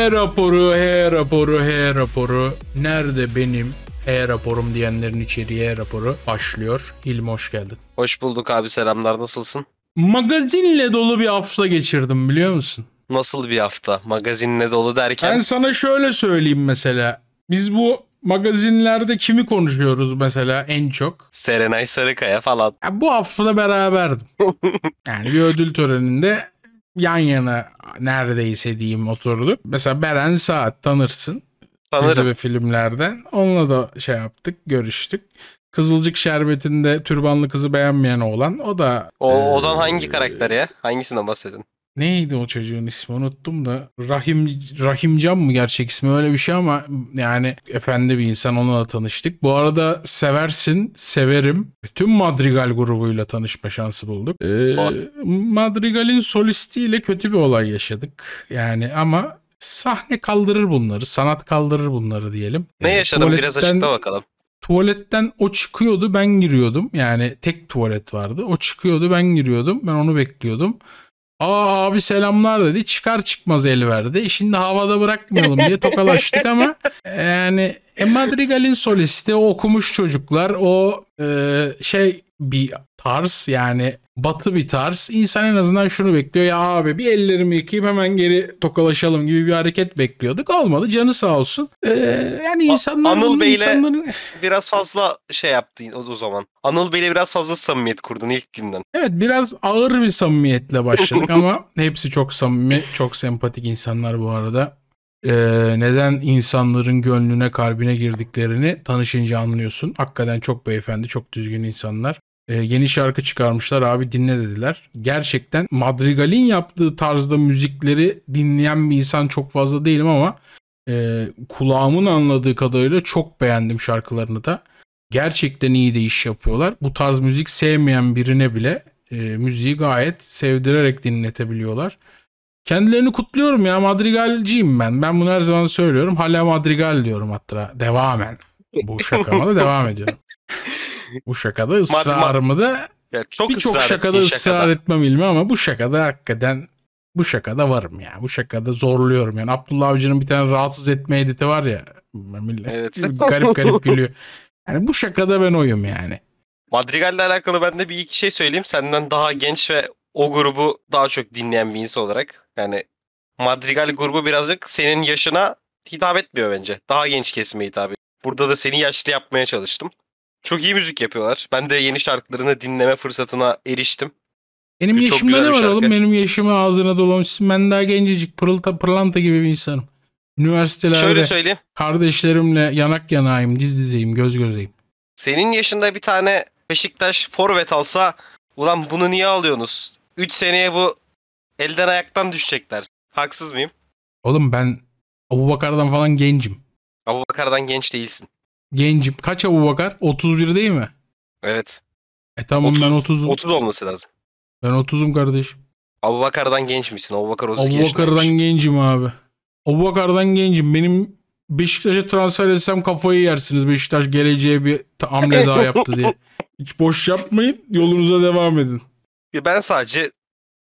H raporu, H raporu, H raporu. Nerede benim H raporum diyenlerin içeriği H raporu başlıyor. İlmi hoş geldin. Hoş bulduk abi selamlar nasılsın? Magazinle dolu bir hafta geçirdim biliyor musun? Nasıl bir hafta? Magazinle dolu derken? Ben sana şöyle söyleyeyim mesela. Biz bu magazinlerde kimi konuşuyoruz mesela en çok? Serenay Sarıkaya falan. Ya bu hafta beraberdim. yani bir ödül töreninde yan yana neredeyse diyeyim oturduk. Mesela Beren Saat tanırsın. Tanırım. Dizi ve filmlerden. Onunla da şey yaptık, görüştük. Kızılcık Şerbeti'nde türbanlı kızı beğenmeyen oğlan. O da... O, e, hangi karakter ya? Hangisinden bahsedin? Neydi o çocuğun ismi unuttum da Rahim Rahimcan mı gerçek ismi öyle bir şey ama yani efendi bir insan onunla tanıştık. Bu arada seversin, severim. Bütün Madrigal grubuyla tanışma şansı bulduk. Ee, ee Madrigal'in solistiyle kötü bir olay yaşadık. Yani ama sahne kaldırır bunları, sanat kaldırır bunları diyelim. Ne ee, yaşadım Tuvaletten... biraz açıkla bakalım tuvaletten o çıkıyordu ben giriyordum. Yani tek tuvalet vardı. O çıkıyordu ben giriyordum. Ben onu bekliyordum. Aa abi selamlar dedi. Çıkar çıkmaz el verdi. Şimdi havada bırakmayalım diye tokalaştık ama yani e, Madrigal'in solisti o okumuş çocuklar o e, şey bir tarz yani batı bir tarz. İnsan en azından şunu bekliyor ya abi bir ellerimi yıkayıp hemen geri tokalaşalım gibi bir hareket bekliyorduk. Olmadı canı sağ olsun. Ee, yani insanlar... Anıl Bey'le insanların... biraz fazla şey yaptın o, zaman. Anıl Bey'le biraz fazla samimiyet kurdun ilk günden. Evet biraz ağır bir samimiyetle başladık ama hepsi çok samimi, çok sempatik insanlar bu arada ee, neden insanların gönlüne kalbine girdiklerini tanışınca anlıyorsun. Hakikaten çok beyefendi, çok düzgün insanlar. E, yeni şarkı çıkarmışlar abi dinle dediler. Gerçekten Madrigal'in yaptığı tarzda müzikleri dinleyen bir insan çok fazla değilim ama e, kulağımın anladığı kadarıyla çok beğendim şarkılarını da. Gerçekten iyi de iş yapıyorlar. Bu tarz müzik sevmeyen birine bile e, müziği gayet sevdirerek dinletebiliyorlar. Kendilerini kutluyorum ya Madrigalciyim ben. Ben bunu her zaman söylüyorum. Hala Madrigal diyorum hatta devamen. Bu şakama da devam ediyorum. bu şakada ısrar mı da yani çok birçok şakada ısrar şakada. etmem ilmi ama bu şakada hakikaten bu şakada varım ya. Bu şakada zorluyorum yani. Abdullah Avcı'nın bir tane rahatsız etme editi var ya. Millet evet. garip garip gülüyor. Yani bu şakada ben oyum yani. Madrigal'le alakalı ben de bir iki şey söyleyeyim. Senden daha genç ve o grubu daha çok dinleyen bir insan olarak. Yani Madrigal grubu birazcık senin yaşına hitap etmiyor bence. Daha genç kesime hitap ediyor. Burada da seni yaşlı yapmaya çalıştım. Çok iyi müzik yapıyorlar. Ben de yeni şarkılarını dinleme fırsatına eriştim. Benim Çok yaşımda ne var oğlum? Benim yaşımı ağzına dolamışsın. Ben daha gencecik pırılta pırlanta gibi bir insanım. Üniversitelerde Şöyle söyleyeyim. kardeşlerimle yanak yanayım, diz dizeyim, göz gözeyim. Senin yaşında bir tane Beşiktaş forvet alsa ulan bunu niye alıyorsunuz? 3 seneye bu elden ayaktan düşecekler. Haksız mıyım? Oğlum ben Abu Bakar'dan falan gencim. Abu Bakar'dan genç değilsin. Gencim. Kaç Abu Bakar? 31 değil mi? Evet. E tamam 30, ben 30'um. 30 olması lazım. Ben 30'um kardeşim. Abu Bakar'dan genç misin? Abu Bakar 32 Abu Bakar'dan gencim abi. Abu Bakar'dan gencim. Benim Beşiktaş'a transfer etsem kafayı yersiniz. Beşiktaş geleceğe bir hamle daha yaptı diye. Hiç boş yapmayın. Yolunuza devam edin. ben sadece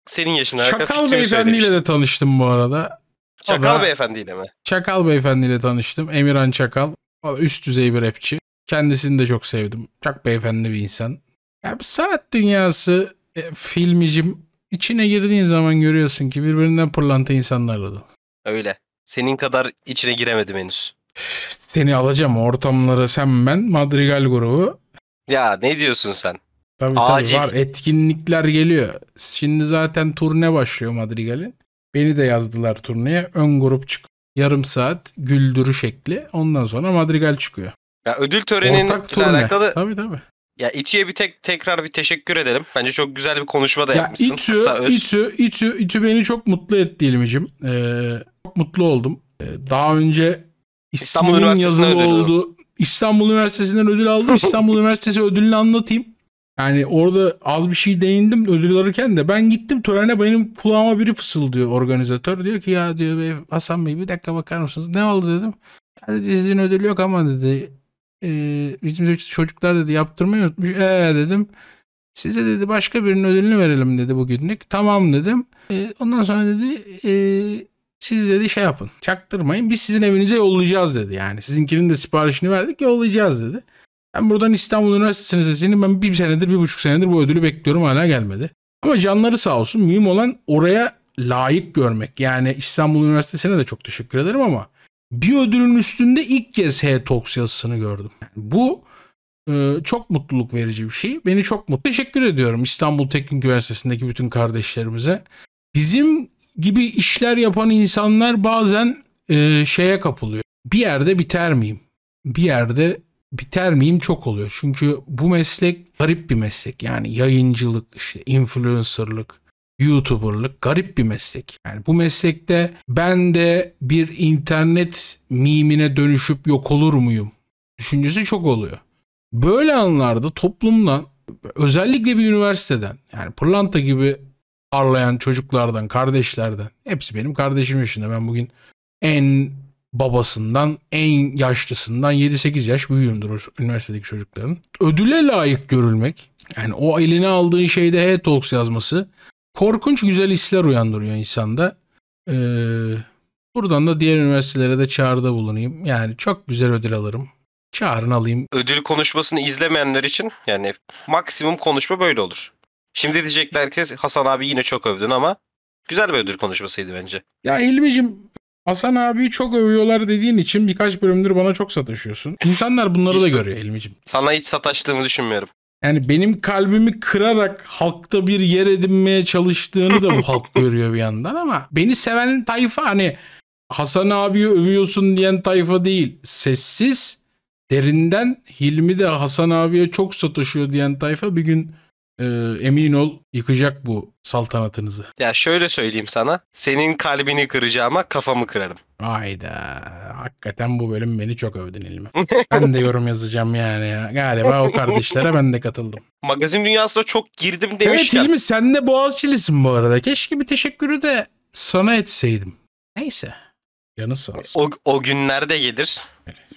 senin yaşına Çakal beyefendiyle de tanıştım bu arada. Çakal beyefendiyle mi? Çakal beyefendiyle tanıştım. Emirhan Çakal. Valla üst düzey bir rapçi. Kendisini de çok sevdim. Çok beyefendi bir insan. Ya bu sanat dünyası e, filmicim içine girdiğin zaman görüyorsun ki birbirinden pırlanta insanlarla da. Öyle. Senin kadar içine giremedim henüz. Seni alacağım ortamlara sen ben Madrigal grubu. Ya ne diyorsun sen? Tabii Acil. tabii var etkinlikler geliyor. Şimdi zaten turne başlıyor Madrigal'in. Beni de yazdılar turneye. Ön grup çık yarım saat güldürü şekli. Ondan sonra madrigal çıkıyor. Ya ödül töreniyle alakalı tabii, tabii. Ya İTÜ'ye bir tek tekrar bir teşekkür edelim. Bence çok güzel bir konuşma da ya yapmışsın. İTÜ, Kısa öz. İTÜ, İTÜ, İTÜ beni çok mutlu etti İlmicim. Ee, çok mutlu oldum. Ee, daha önce İstanbul yazılı oldu. İstanbul Üniversitesi'nden ödül aldım. İstanbul Üniversitesi ödülünü anlatayım. Yani orada az bir şey değindim ödül alırken de ben gittim törene benim kulağıma biri fısıldıyor organizatör. Diyor ki ya diyor Bey, Hasan Bey bir dakika bakar mısınız? Ne oldu dedim. Ya dedi sizin ödül yok ama dedi. E, bizim çocuklar dedi yaptırmayı unutmuş. Eee dedim. Size dedi başka birinin ödülünü verelim dedi bugünlük. Tamam dedim. E, ondan sonra dedi e, siz dedi şey yapın çaktırmayın biz sizin evinize yollayacağız dedi. Yani sizinkinin de siparişini verdik yollayacağız dedi. Ben buradan İstanbul Üniversitesi Lisesi'nin ben bir senedir, bir buçuk senedir bu ödülü bekliyorum hala gelmedi. Ama canları sağ olsun. Mühim olan oraya layık görmek. Yani İstanbul Üniversitesi'ne de çok teşekkür ederim ama bir ödülün üstünde ilk kez H-Tox yazısını gördüm. bu e, çok mutluluk verici bir şey. Beni çok mutlu. Teşekkür ediyorum İstanbul Teknik Üniversitesi'ndeki bütün kardeşlerimize. Bizim gibi işler yapan insanlar bazen e, şeye kapılıyor. Bir yerde biter miyim? Bir yerde biter miyim çok oluyor. Çünkü bu meslek garip bir meslek. Yani yayıncılık, işte influencerlık, YouTuber'lık garip bir meslek. Yani bu meslekte ben de bir internet mimine dönüşüp yok olur muyum? Düşüncesi çok oluyor. Böyle anlarda toplumdan özellikle bir üniversiteden yani pırlanta gibi parlayan çocuklardan, kardeşlerden hepsi benim kardeşim yaşında. Ben bugün en babasından en yaşlısından 7-8 yaş büyüğümdür üniversitedeki çocukların. Ödüle layık görülmek yani o eline aldığın şeyde Hey Talks yazması korkunç güzel hisler uyandırıyor insanda. Ee, buradan da diğer üniversitelere de çağrıda bulunayım. Yani çok güzel ödül alırım. Çağrın alayım. Ödül konuşmasını izlemeyenler için yani maksimum konuşma böyle olur. Şimdi diyecekler ki Hasan abi yine çok övdün ama güzel bir ödül konuşmasıydı bence. Ya Hilmi'cim Hasan abi çok övüyorlar dediğin için birkaç bölümdür bana çok sataşıyorsun. İnsanlar bunları da görüyor Elmicim. Sana hiç sataştığımı düşünmüyorum. Yani benim kalbimi kırarak halkta bir yer edinmeye çalıştığını da bu halk görüyor bir yandan ama beni seven tayfa hani Hasan abiyi övüyorsun diyen tayfa değil. Sessiz, derinden Hilmi de Hasan abiye çok sataşıyor diyen tayfa bir gün e, emin ol yıkacak bu saltanatınızı. Ya şöyle söyleyeyim sana. Senin kalbini kıracağıma kafamı kırarım. Hayda. Hakikaten bu bölüm beni çok övdün elime. ben de yorum yazacağım yani. Ya. Galiba o kardeşlere ben de katıldım. Magazin dünyasına çok girdim demişken. Evet mi? Sen de Boğaziçi'lisin bu arada. Keşke bir teşekkürü de sana etseydim. Neyse. Yanı sağ olsun. O, o günlerde gelir.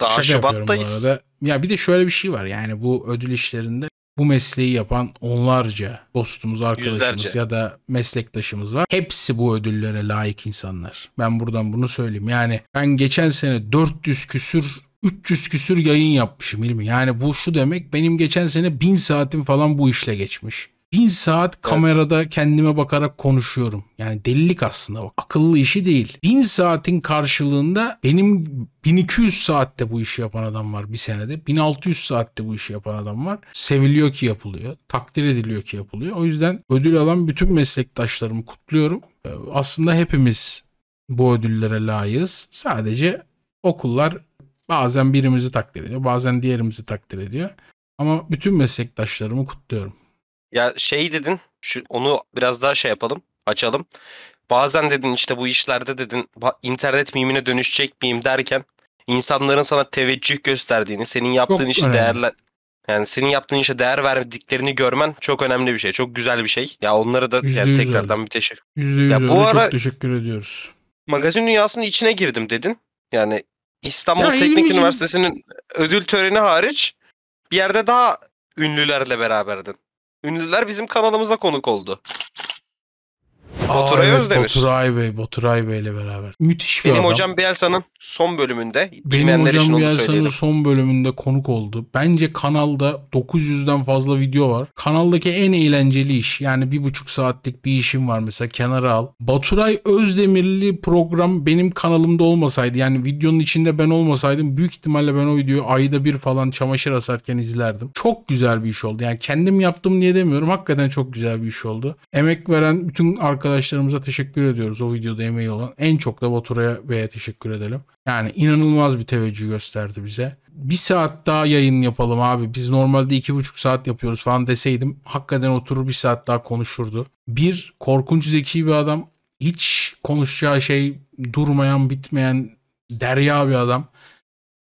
Daha Şaka Şubat'tayız. Ya bir de şöyle bir şey var yani bu ödül işlerinde bu mesleği yapan onlarca dostumuz, arkadaşımız Yüzlerce. ya da meslektaşımız var. Hepsi bu ödüllere layık insanlar. Ben buradan bunu söyleyeyim. Yani ben geçen sene 400 küsür 300 küsür yayın yapmışım ilmi. Yani bu şu demek benim geçen sene 1000 saatim falan bu işle geçmiş bin saat kamerada evet. kendime bakarak konuşuyorum. Yani delilik aslında bak. Akıllı işi değil. Bin saatin karşılığında benim 1200 saatte bu işi yapan adam var bir senede. 1600 saatte bu işi yapan adam var. Seviliyor ki yapılıyor. Takdir ediliyor ki yapılıyor. O yüzden ödül alan bütün meslektaşlarımı kutluyorum. Ee, aslında hepimiz bu ödüllere layığız. Sadece okullar bazen birimizi takdir ediyor, bazen diğerimizi takdir ediyor. Ama bütün meslektaşlarımı kutluyorum. Ya şey dedin, şu, onu biraz daha şey yapalım, açalım. Bazen dedin işte bu işlerde dedin internet mimine dönüşecek miyim derken insanların sana teveccüh gösterdiğini, senin yaptığın işi önemli. değerle yani senin yaptığın işe değer verdiklerini görmen çok önemli bir şey. Çok güzel bir şey. Ya onlara da yani %100 tekrardan bir teşekkür. %100 ya bu ara çok teşekkür ediyoruz. Magazin dünyasının içine girdim dedin. Yani İstanbul ya Teknik Üniversitesi'nin ödül töreni hariç bir yerde daha ünlülerle beraberdin. Ünlüler bizim kanalımıza konuk oldu. Baturay evet, Baturay Bey, Baturay Bey ile beraber. Müthiş bir Benim adam. hocam Bielsa'nın son bölümünde. Benim hocam Bielsa'nın son bölümünde konuk oldu. Bence kanalda 900'den fazla video var. Kanaldaki en eğlenceli iş. Yani bir buçuk saatlik bir işim var mesela kenara al. Baturay Özdemirli program benim kanalımda olmasaydı yani videonun içinde ben olmasaydım büyük ihtimalle ben o videoyu ayda bir falan çamaşır asarken izlerdim. Çok güzel bir iş oldu. Yani kendim yaptım diye demiyorum. Hakikaten çok güzel bir iş oldu. Emek veren bütün arkadaş arkadaşlarımıza teşekkür ediyoruz o videoda emeği olan. En çok da Batura'ya Bey'e teşekkür edelim. Yani inanılmaz bir teveccüh gösterdi bize. Bir saat daha yayın yapalım abi. Biz normalde iki buçuk saat yapıyoruz falan deseydim hakikaten oturur bir saat daha konuşurdu. Bir korkunç zeki bir adam. Hiç konuşacağı şey durmayan bitmeyen derya bir adam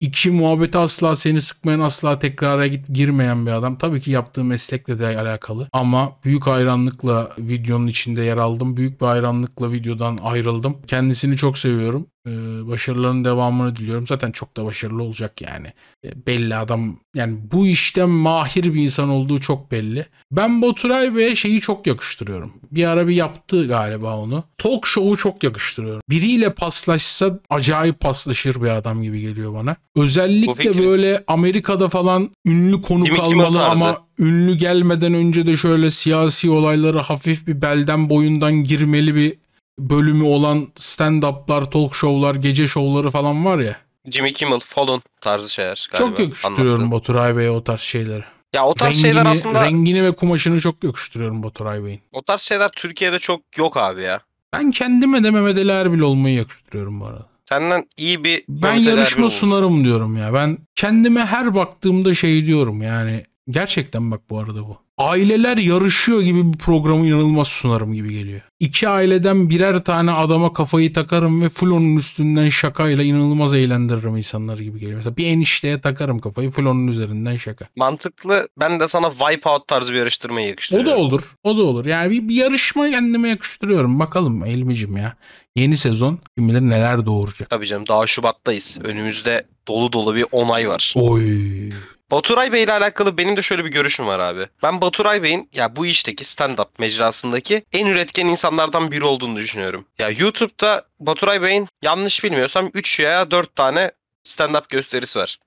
iki muhabbeti asla seni sıkmayan asla tekrara git, girmeyen bir adam. Tabii ki yaptığı meslekle de alakalı ama büyük hayranlıkla videonun içinde yer aldım. Büyük bir hayranlıkla videodan ayrıldım. Kendisini çok seviyorum. Ee, başarılarının devamını diliyorum. Zaten çok da başarılı olacak yani. Ee, belli adam yani bu işte mahir bir insan olduğu çok belli. Ben Boturay Bey'e şeyi çok yakıştırıyorum. Bir ara bir yaptı galiba onu. Talk show'u çok yakıştırıyorum. Biriyle paslaşsa acayip paslaşır bir adam gibi geliyor bana. Özellikle böyle Amerika'da falan ünlü konuk Jimmy almalı ama ünlü gelmeden önce de şöyle siyasi olayları hafif bir belden boyundan girmeli bir bölümü olan stand-up'lar, talk show'lar, gece şovları falan var ya. Jimmy Kimmel, Fallon tarzı şeyler galiba. Çok yakıştırıyorum Baturay Bey'e o tarz şeyleri. Ya o tarz rengini, şeyler aslında... Rengini ve kumaşını çok yakıştırıyorum Baturay Bey'in. O tarz şeyler Türkiye'de çok yok abi ya. Ben kendime de Mehmet Ali Erbil olmayı yakıştırıyorum bu arada. Senden iyi bir... Ben yarışma sunarım diyorum ya. Ben kendime her baktığımda şey diyorum yani Gerçekten bak bu arada bu. Aileler yarışıyor gibi bir programı inanılmaz sunarım gibi geliyor. İki aileden birer tane adama kafayı takarım ve full onun üstünden şakayla inanılmaz eğlendiririm insanları gibi geliyor. Mesela bir enişteye takarım kafayı full onun üzerinden şaka. Mantıklı. Ben de sana Wipeout tarzı bir yarıştırmayı yakıştırıyorum. O da olur. O da olur. Yani bir, bir yarışma kendime yakıştırıyorum. Bakalım Elmicim ya. Yeni sezon kim bilir neler doğuracak. Tabii canım daha Şubat'tayız. Önümüzde dolu dolu bir 10 ay var. Oy. Baturay Bey ile alakalı benim de şöyle bir görüşüm var abi. Ben Baturay Bey'in ya bu işteki stand-up mecrasındaki en üretken insanlardan biri olduğunu düşünüyorum. Ya YouTube'da Baturay Bey'in yanlış bilmiyorsam 3 ya 4 tane stand-up gösterisi var.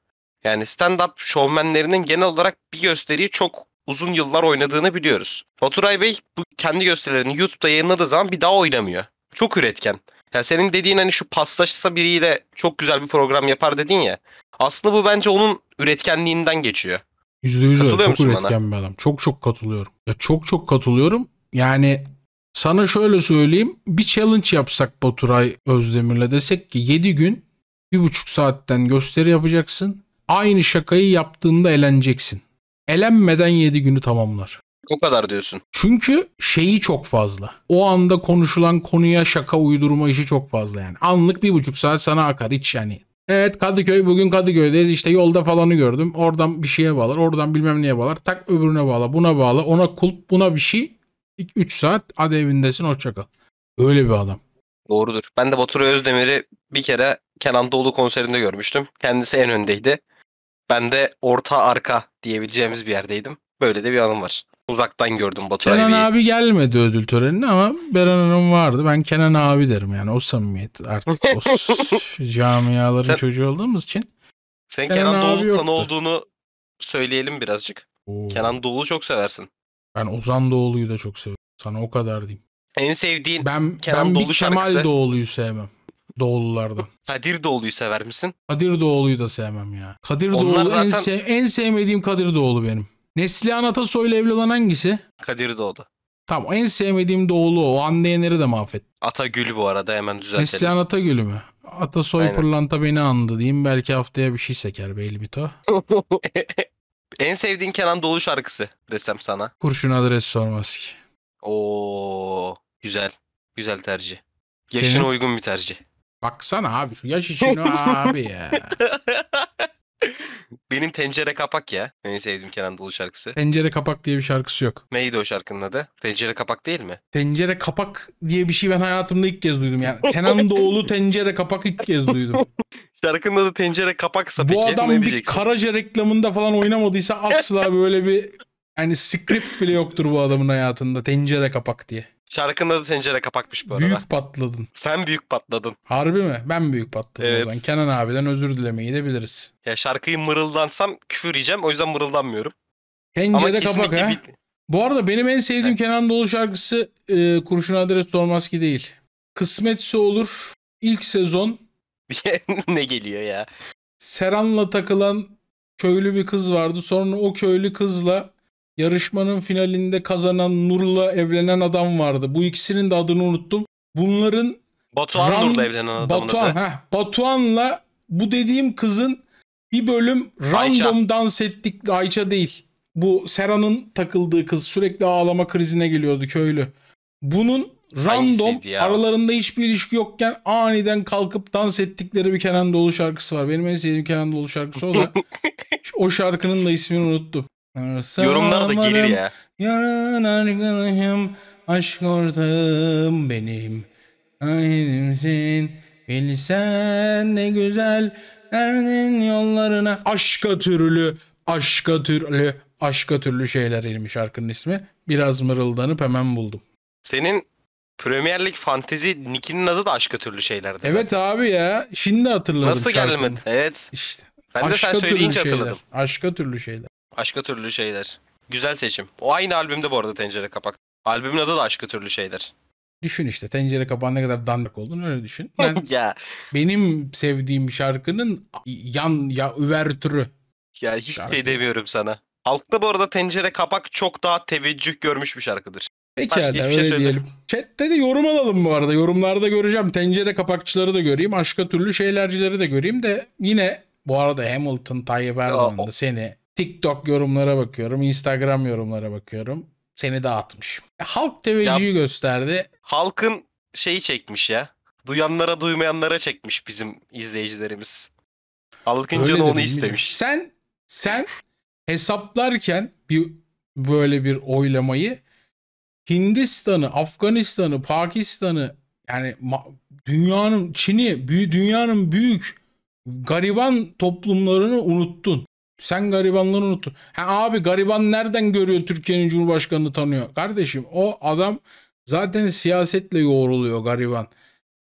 Yani stand-up şovmenlerinin genel olarak bir gösteriyi çok uzun yıllar oynadığını biliyoruz. Baturay Bey bu kendi gösterilerini YouTube'da yayınladığı zaman bir daha oynamıyor. Çok üretken. Ya senin dediğin hani şu paslaşsa biriyle çok güzel bir program yapar dedin ya. Aslında bu bence onun üretkenliğinden geçiyor. Yüzde yüz Çok üretken bana? bir adam. Çok çok katılıyorum. Ya çok çok katılıyorum. Yani sana şöyle söyleyeyim. Bir challenge yapsak Baturay Özdemir'le desek ki 7 gün bir buçuk saatten gösteri yapacaksın. Aynı şakayı yaptığında eleneceksin. Elenmeden 7 günü tamamlar. O kadar diyorsun. Çünkü şeyi çok fazla. O anda konuşulan konuya şaka uydurma işi çok fazla yani. Anlık bir buçuk saat sana akar. Hiç yani Evet Kadıköy bugün Kadıköy'deyiz işte yolda falanı gördüm. Oradan bir şeye bağlar oradan bilmem neye bağlar. Tak öbürüne bağla buna bağla ona kulp buna bir şey. 3 saat hadi evindesin hoşçakal. Öyle bir adam. Doğrudur. Ben de Batur Özdemir'i bir kere Kenan Doğulu konserinde görmüştüm. Kendisi en öndeydi. Ben de orta arka diyebileceğimiz bir yerdeydim. Böyle de bir anım var uzaktan gördüm Batu Kenan Ali'yi. abi gelmedi ödül törenine ama Beran Hanım vardı. Ben Kenan abi derim yani o samimiyet artık o camiaların sen, çocuğu olduğumuz için. Sen Kenan, Kenan Doğulu fanı olduğunu söyleyelim birazcık. Oo. Kenan Doğulu çok seversin. Ben Ozan Doğulu'yu da çok seviyorum. Sana o kadar diyeyim. En sevdiğin ben, Kenan ben Doğulu bir Kemal Doğulu'yu sevmem. Doğululardan. Kadir Doğulu'yu sever misin? Kadir Doğulu'yu da sevmem ya. Kadir Onlar Doğulu zaten... en, sev en sevmediğim Kadir Doğulu benim. Neslihan Atasoy ile evli olan hangisi? Kadir Doğdu. Tamam en sevmediğim doğulu o. Anne Yener'i de mahvet. Atagül bu arada hemen düzeltelim. Neslihan Atagül mü? Atasoy Aynen. pırlanta beni andı diyeyim. Belki haftaya bir şey seker Beyli Mito. en sevdiğin Kenan Doğulu şarkısı desem sana. Kurşun adres sormaz ki. Oo güzel. Güzel tercih. Yaşına Senin... uygun bir tercih. Baksana abi şu yaş işini abi ya. Benim Tencere Kapak ya. En sevdiğim Kenan Doğulu şarkısı. Tencere Kapak diye bir şarkısı yok. Neydi o şarkının adı? Tencere Kapak değil mi? Tencere Kapak diye bir şey ben hayatımda ilk kez duydum yani. Kenan Doğulu Tencere Kapak ilk kez duydum. Şarkının adı Tencere Kapaksa peki Bu adam bir Karaca reklamında falan oynamadıysa asla böyle bir hani script bile yoktur bu adamın hayatında. Tencere Kapak diye. Şarkının adı tencere kapakmış bu arada. Büyük patladın. Sen büyük patladın. Harbi mi? Ben büyük patladım evet. o zaman. Kenan abiden özür dilemeyi de biliriz. Ya şarkıyı mırıldansam küfür yiyeceğim. O yüzden mırıldanmıyorum. Tencere kapak ha. Bu arada benim en sevdiğim evet. Kenan Doğulu şarkısı e, Kurşun Adres Dolmaz ki değil. Kısmetse olur. İlk sezon. ne geliyor ya? Seran'la takılan köylü bir kız vardı. Sonra o köylü kızla Yarışmanın finalinde kazanan Nur'la evlenen adam vardı. Bu ikisinin de adını unuttum. Bunların Batuhan Ram, Nur'la evlenen adamın Batuhan, adı. Heh, Batuhan'la bu dediğim kızın bir bölüm random Ayça. dans ettik. Ayça değil. Bu Sera'nın takıldığı kız sürekli ağlama krizine geliyordu köylü. Bunun random aralarında hiçbir ilişki yokken aniden kalkıp dans ettikleri bir Kenan Doğulu şarkısı var. Benim en sevdiğim Kenan Doğulu şarkısı o da. o şarkının da ismini unuttum. Yorumlar da gelir ya. Yarın arkadaşım, aşk ortağım benim. Ahirimsin, bilsen ne güzel. Erdin yollarına aşka türlü, aşka türlü, aşka türlü şeyler ilmiş şarkının ismi. Biraz mırıldanıp hemen buldum. Senin Premier Lig fantezi nickinin adı da aşka türlü şeylerdi. Evet zaten. abi ya. Şimdi hatırladım. Nasıl şarkını. gelmedi? Evet. İşte. Ben aşka de sen söyleyince hatırladım. Şeyler, aşka türlü şeyler. Başka türlü şeyler. Güzel seçim. O aynı albümde bu arada Tencere Kapak. Albümün adı da Aşka Türlü Şeyler. Düşün işte tencere kapağına ne kadar dandik olduğunu öyle düşün. Ben, ya. Benim sevdiğim şarkının yan ya üvertürü. Ya hiç şey şarkı. şey demiyorum sana. Halkta bu arada tencere kapak çok daha teveccüh görmüş bir şarkıdır. Peki Başka ya, şey öyle şey söyledim. diyelim. Chat'te de yorum alalım bu arada. Yorumlarda göreceğim. Tencere kapakçıları da göreyim. Aşka türlü şeylercileri de göreyim de yine bu arada Hamilton, Tayyip Erdoğan seni TikTok yorumlara bakıyorum. Instagram yorumlara bakıyorum. Seni dağıtmış. Halk teveccühü gösterdi. Halkın şeyi çekmiş ya. Duyanlara duymayanlara çekmiş bizim izleyicilerimiz. Halkın canı onu istemiş. Sen sen hesaplarken bir böyle bir oylamayı Hindistan'ı, Afganistan'ı, Pakistan'ı yani dünyanın Çin'i, dünyanın büyük gariban toplumlarını unuttun. Sen garibanları unuttun. Ha abi gariban nereden görüyor Türkiye'nin Cumhurbaşkanı'nı tanıyor? Kardeşim o adam zaten siyasetle yoğruluyor gariban.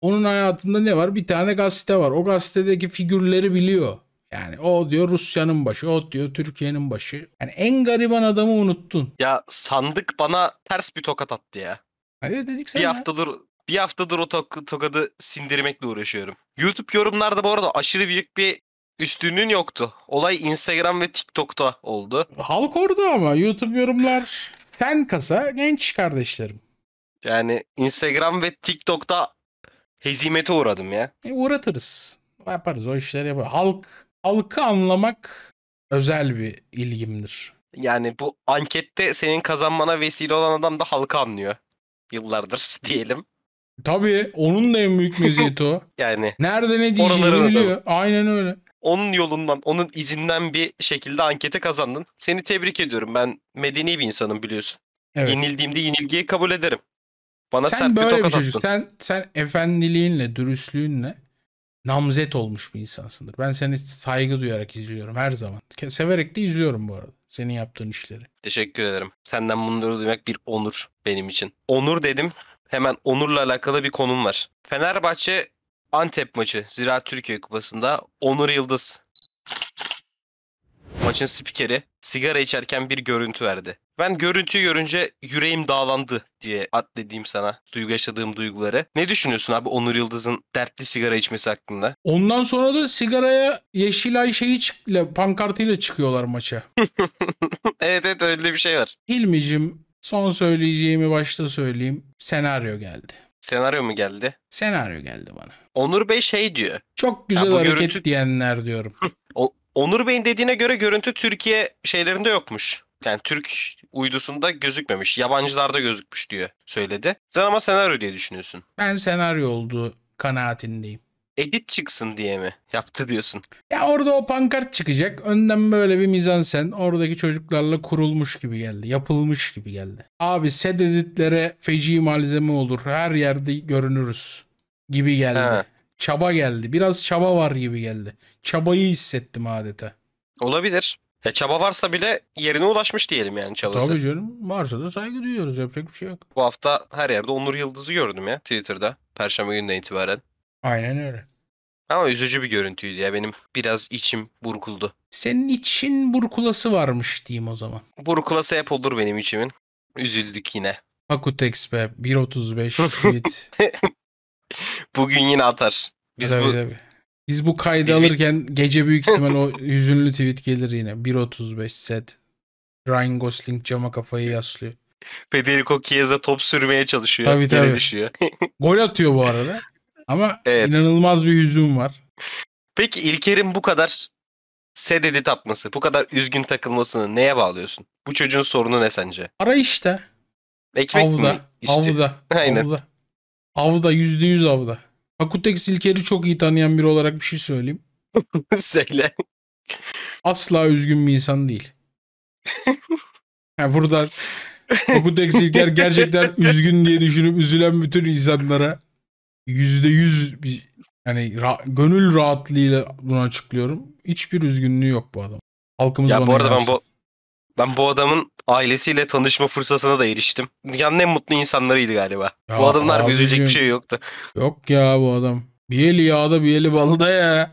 Onun hayatında ne var? Bir tane gazete var. O gazetedeki figürleri biliyor. Yani o diyor Rusya'nın başı, o diyor Türkiye'nin başı. Yani en gariban adamı unuttun. Ya sandık bana ters bir tokat attı ya. Evet dedik sen? Bir haftadır bir haftadır o tok tokadı sindirmekle uğraşıyorum. YouTube yorumlarda bu arada aşırı büyük bir üstünün yoktu. Olay Instagram ve TikTok'ta oldu. Halk orada ama YouTube yorumlar sen kasa genç kardeşlerim. Yani Instagram ve TikTok'ta hezimete uğradım ya. E uğratırız. Yaparız o işleri yaparız. Halk, halkı anlamak özel bir ilgimdir. Yani bu ankette senin kazanmana vesile olan adam da halkı anlıyor. Yıllardır diyelim. Tabii onun da en büyük meziyeti o. yani. Nerede ne diyeceğini biliyor. Aynen öyle onun yolundan, onun izinden bir şekilde ankete kazandın. Seni tebrik ediyorum. Ben medeni bir insanım biliyorsun. Evet. Yenildiğimde yenilgiyi kabul ederim. Bana sen böyle bir tokat bir çocuk. Sen, sen efendiliğinle, dürüstlüğünle namzet olmuş bir insansındır. Ben seni saygı duyarak izliyorum her zaman. Severek de izliyorum bu arada senin yaptığın işleri. Teşekkür ederim. Senden bunları duymak bir onur benim için. Onur dedim. Hemen onurla alakalı bir konum var. Fenerbahçe Antep maçı Zira Türkiye Kupası'nda Onur Yıldız maçın spikeri sigara içerken bir görüntü verdi. Ben görüntüyü görünce yüreğim dağlandı diye atlediyim sana duygu yaşadığım duyguları. Ne düşünüyorsun abi Onur Yıldız'ın dertli sigara içmesi hakkında? Ondan sonra da sigaraya Yeşilay şeyi ile pankartıyla çıkıyorlar maça. evet evet öyle bir şey var. Hilmi'cim son söyleyeceğimi başta söyleyeyim. Senaryo geldi. Senaryo mu geldi? Senaryo geldi bana. Onur Bey şey diyor. Çok güzel hareket görüntü... diyenler diyorum. Onur Bey'in dediğine göre görüntü Türkiye şeylerinde yokmuş. Yani Türk uydusunda gözükmemiş. Yabancılarda gözükmüş diyor söyledi. Sen ama senaryo diye düşünüyorsun. Ben senaryo olduğu kanaatindeyim edit çıksın diye mi Yaptı yaptırıyorsun? Ya orada o pankart çıkacak. Önden böyle bir mizansen oradaki çocuklarla kurulmuş gibi geldi. Yapılmış gibi geldi. Abi set editlere feci malzeme olur. Her yerde görünürüz gibi geldi. Ha. Çaba geldi. Biraz çaba var gibi geldi. Çabayı hissettim adeta. Olabilir. E çaba varsa bile yerine ulaşmış diyelim yani çabası. Tabii canım. Varsa da saygı duyuyoruz. Yapacak bir şey yok. Bu hafta her yerde Onur Yıldız'ı gördüm ya Twitter'da. Perşembe gününe itibaren. Aynen öyle. Ama üzücü bir görüntüydü ya benim biraz içim burkuldu. Senin için burkulası varmış diyeyim o zaman. Burkulası hep olur benim içimin. Üzüldük yine. Pakutex be 1.35 tweet. Bugün yine atar. Biz tabii, bu... Tabii. Biz bu kaydı Biz alırken bir... gece büyük ihtimal o hüzünlü tweet gelir yine. 1.35 set. Ryan Gosling cama kafayı yaslıyor. Federico Chiesa top sürmeye çalışıyor. Tabii, tabii. düşüyor. Gol atıyor bu arada. Ama evet. inanılmaz bir hüzün var. Peki İlker'in bu kadar sededit atması, bu kadar üzgün takılmasını neye bağlıyorsun? Bu çocuğun sorunu ne sence? Ara işte. Ekmek avda, mi? İşte. Avda. Aynen. Avda. Avda, yüzde yüz avda. Hakutex İlker'i çok iyi tanıyan biri olarak bir şey söyleyeyim. Söyle. Asla üzgün bir insan değil. yani burada Hakutex İlker gerçekten üzgün diye düşünüp üzülen bütün insanlara yüzde yüz yani ra- gönül rahatlığıyla bunu açıklıyorum. Hiçbir üzgünlüğü yok bu adam. Halkımız ya bana bu arada gelsin. ben bu ben bu adamın ailesiyle tanışma fırsatına da eriştim. Dünyanın en mutlu insanlarıydı galiba. Ya bu adamlar abicim, üzülecek bir şey yoktu. Yok ya bu adam. Bir eli yağda bir eli balda ya.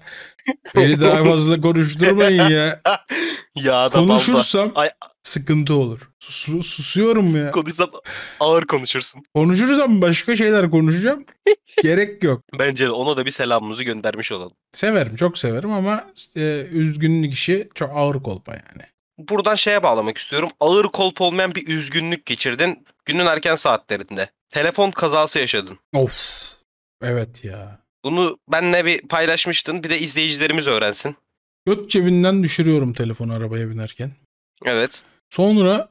Beni daha fazla konuşturmayın ya. ya adam Konuşursam Ay, sıkıntı olur. Sus, susuyorum ya. Konuşsam ağır konuşursun. Konuşuruz ama başka şeyler konuşacağım. Gerek yok. Bence de ona da bir selamımızı göndermiş olalım. Severim çok severim ama e, üzgünlük işi çok ağır kolpa yani. Buradan şeye bağlamak istiyorum. Ağır kolpa olmayan bir üzgünlük geçirdin günün erken saatlerinde. Telefon kazası yaşadın. Of. Evet ya. Bunu benle bir paylaşmıştın. Bir de izleyicilerimiz öğrensin. Göt cebinden düşürüyorum telefonu arabaya binerken. Evet. Sonra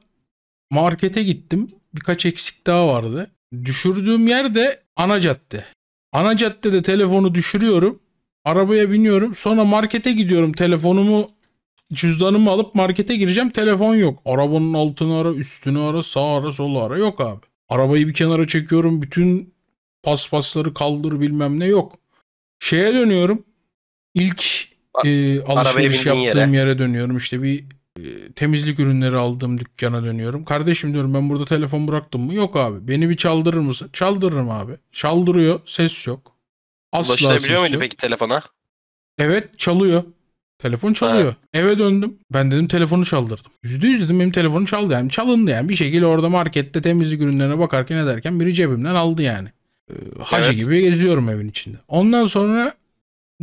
markete gittim. Birkaç eksik daha vardı. Düşürdüğüm yer de ana cadde. Ana caddede telefonu düşürüyorum. Arabaya biniyorum. Sonra markete gidiyorum. Telefonumu cüzdanımı alıp markete gireceğim. Telefon yok. Arabanın altını ara, üstünü ara, sağ ara, solu ara. Yok abi. Arabayı bir kenara çekiyorum. Bütün paspasları kaldır bilmem ne yok. Şeye dönüyorum. İlk e, alışveriş yaptığım yere. yere dönüyorum. İşte bir e, temizlik ürünleri aldığım dükkana dönüyorum. Kardeşim diyorum ben burada telefon bıraktım mı? Yok abi. Beni bir çaldırır mısın? Çaldırırım abi. Çaldırıyor. Ses yok. Asla Ulaşılabiliyor ses muydu yok. peki telefona? Evet çalıyor. Telefon çalıyor. Ha. Eve döndüm. Ben dedim telefonu çaldırdım. Yüzde yüz dedim benim telefonu çaldı. Yani çalındı yani. Bir şekilde orada markette temizlik ürünlerine bakarken ederken biri cebimden aldı yani. Ee, hacı evet. gibi geziyorum evin içinde. Ondan sonra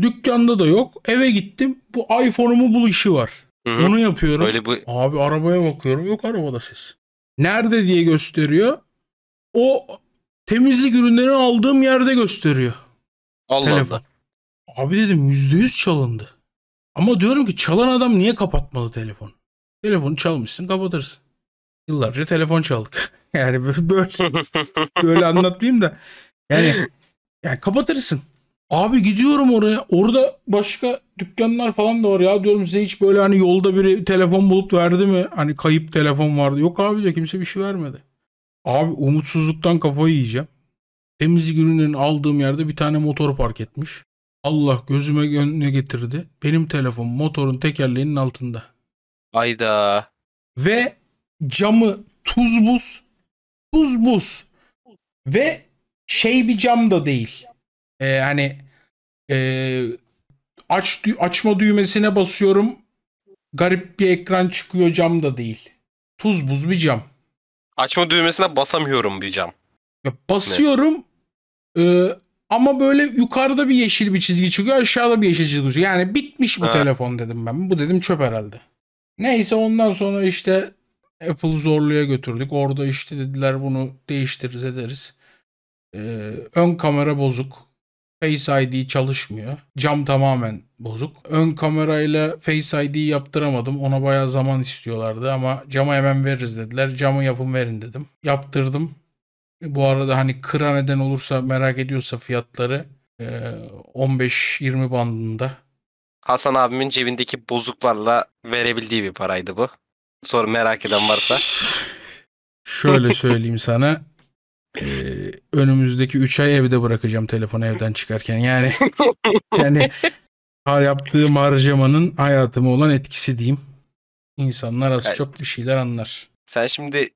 dükkanda da yok. Eve gittim. Bu iPhone'umu bul işi var. Hı-hı. Bunu yapıyorum. Öyle bu... Abi arabaya bakıyorum. Yok arabada ses. Nerede diye gösteriyor. O temizlik ürünlerini aldığım yerde gösteriyor. Allah Telefon. Allah. Abi dedim %100 çalındı. Ama diyorum ki çalan adam niye kapatmalı telefonu? Telefonu çalmışsın kapatırsın. Yıllarca telefon çaldık. yani böyle böyle anlatmayayım da yani, yani kapatırsın. Abi gidiyorum oraya. Orada başka dükkanlar falan da var. Ya diyorum size hiç böyle hani yolda biri telefon bulup verdi mi? Hani kayıp telefon vardı. Yok abi diyor kimse bir şey vermedi. Abi umutsuzluktan kafayı yiyeceğim. Temizlik ürünlerini aldığım yerde bir tane motor park etmiş. Allah gözüme önüne getirdi. Benim telefon motorun tekerleğinin altında. Ayda. Ve camı tuz buz. Tuz buz. Ve şey bir cam da değil. Ee, hani e, aç açma düğmesine basıyorum garip bir ekran çıkıyor cam da değil. Tuz buz bir cam. Açma düğmesine basamıyorum bir cam. Ya basıyorum e, ama böyle yukarıda bir yeşil bir çizgi çıkıyor aşağıda bir yeşil çizgi çıkıyor. Yani bitmiş bu ha. telefon dedim ben. Bu dedim çöp herhalde. Neyse ondan sonra işte Apple zorluya götürdük. Orada işte dediler bunu değiştiririz ederiz. Ee, ön kamera bozuk. Face ID çalışmıyor. Cam tamamen bozuk. Ön kamerayla Face ID yaptıramadım. Ona bayağı zaman istiyorlardı ama cama hemen veririz dediler. Camı yapın verin dedim. Yaptırdım. Bu arada hani kıra neden olursa merak ediyorsa fiyatları 15-20 e, bandında. Hasan abimin cebindeki bozuklarla verebildiği bir paraydı bu. Sonra merak eden varsa. Şöyle söyleyeyim sana. Ee, önümüzdeki 3 ay evde bırakacağım telefonu evden çıkarken. Yani yani yaptığım harcamanın hayatıma olan etkisi diyeyim. İnsanlar az yani, çok bir şeyler anlar. Sen şimdi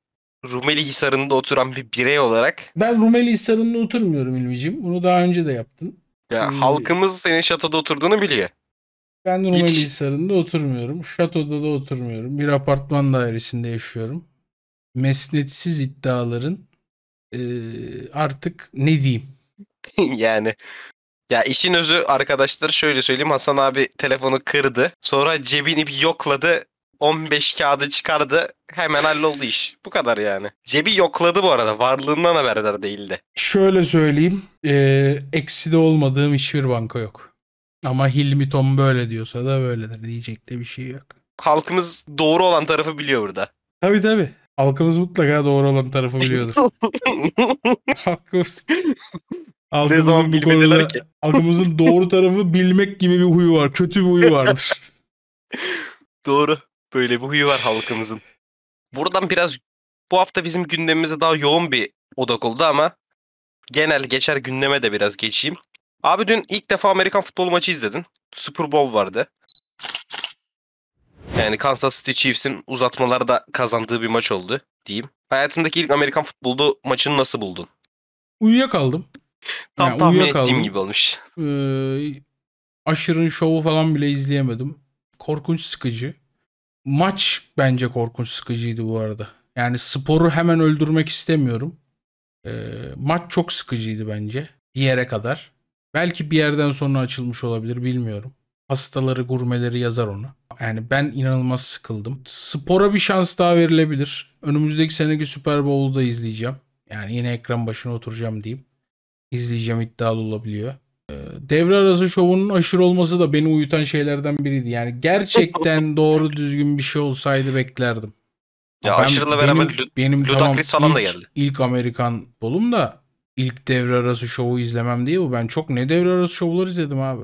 Rumeli Hisarı'nda oturan bir birey olarak... Ben Rumeli Hisarı'nda oturmuyorum İlmi'ciğim. Bunu daha önce de yaptın. Ya yani, halkımız senin şatoda oturduğunu biliyor. Ben Rumeli Hiç... Hisarı'nda oturmuyorum. Şatoda da oturmuyorum. Bir apartman dairesinde yaşıyorum. Mesnetsiz iddiaların ee, artık ne diyeyim? yani ya işin özü arkadaşlar şöyle söyleyeyim Hasan abi telefonu kırdı. Sonra cebini bir yokladı. 15 kağıdı çıkardı. Hemen halloldu iş. Bu kadar yani. Cebi yokladı bu arada. Varlığından haberdar değildi. Şöyle söyleyeyim. E, eksi de olmadığım hiçbir banka yok. Ama Hilmi Tom böyle diyorsa da böyledir. Diyecek de bir şey yok. Halkımız doğru olan tarafı biliyor burada. Tabii tabii. Halkımız mutlaka doğru olan tarafı biliyordur. halkımız halkımızın, ne zaman bu konuda, ki? halkımızın doğru tarafı bilmek gibi bir huyu var. Kötü bir huyu vardır. doğru. Böyle bir huyu var halkımızın. Buradan biraz bu hafta bizim gündemimize daha yoğun bir odak oldu ama genel geçer gündeme de biraz geçeyim. Abi dün ilk defa Amerikan futbol maçı izledin. Super Bowl vardı. Yani Kansas City Chiefs'in uzatmalarda kazandığı bir maç oldu diyeyim. Hayatındaki ilk Amerikan futbolu maçını nasıl buldun? Uyuyakaldım. Tam yani tahmin ettiğim gibi olmuş. Ee, aşırın şovu falan bile izleyemedim. Korkunç sıkıcı. Maç bence korkunç sıkıcıydı bu arada. Yani sporu hemen öldürmek istemiyorum. Ee, maç çok sıkıcıydı bence. Bir yere kadar. Belki bir yerden sonra açılmış olabilir bilmiyorum. Hastaları, gurmeleri yazar onu. Yani ben inanılmaz sıkıldım. Spora bir şans daha verilebilir. Önümüzdeki seneki Super Bowl'u da izleyeceğim. Yani yine ekran başına oturacağım diyeyim. İzleyeceğim iddialı olabiliyor. Ee, devre arası şovunun aşırı olması da beni uyutan şeylerden biriydi. Yani gerçekten doğru düzgün bir şey olsaydı beklerdim. Ya ben, aşırıyla benim, beraber benim, benim Ludacris tamam, falan ilk, da geldi. İlk Amerikan bolum da ilk devre arası şovu izlemem diye bu. Ben çok ne devre arası şovlar izledim abi.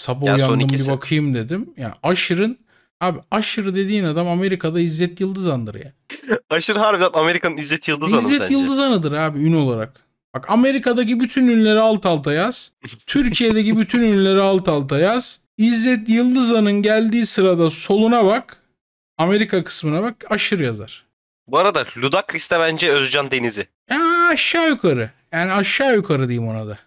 Sabah ya uyandım bir bakayım dedim. Ya yani Aşır'ın abi Aşır dediğin adam Amerika'da İzzet Yıldız andır ya. Yani. Aşır harbiden Amerika'nın İzzet Yıldız anı İzzet Yıldız anıdır abi ün olarak. Bak Amerika'daki bütün ünleri alt alta yaz. Türkiye'deki bütün ünleri alt alta yaz. İzzet Yıldızan'ın geldiği sırada soluna bak. Amerika kısmına bak. Aşır yazar. Bu arada Ludacris de bence Özcan Deniz'i. Ya aşağı yukarı. Yani aşağı yukarı diyeyim ona da.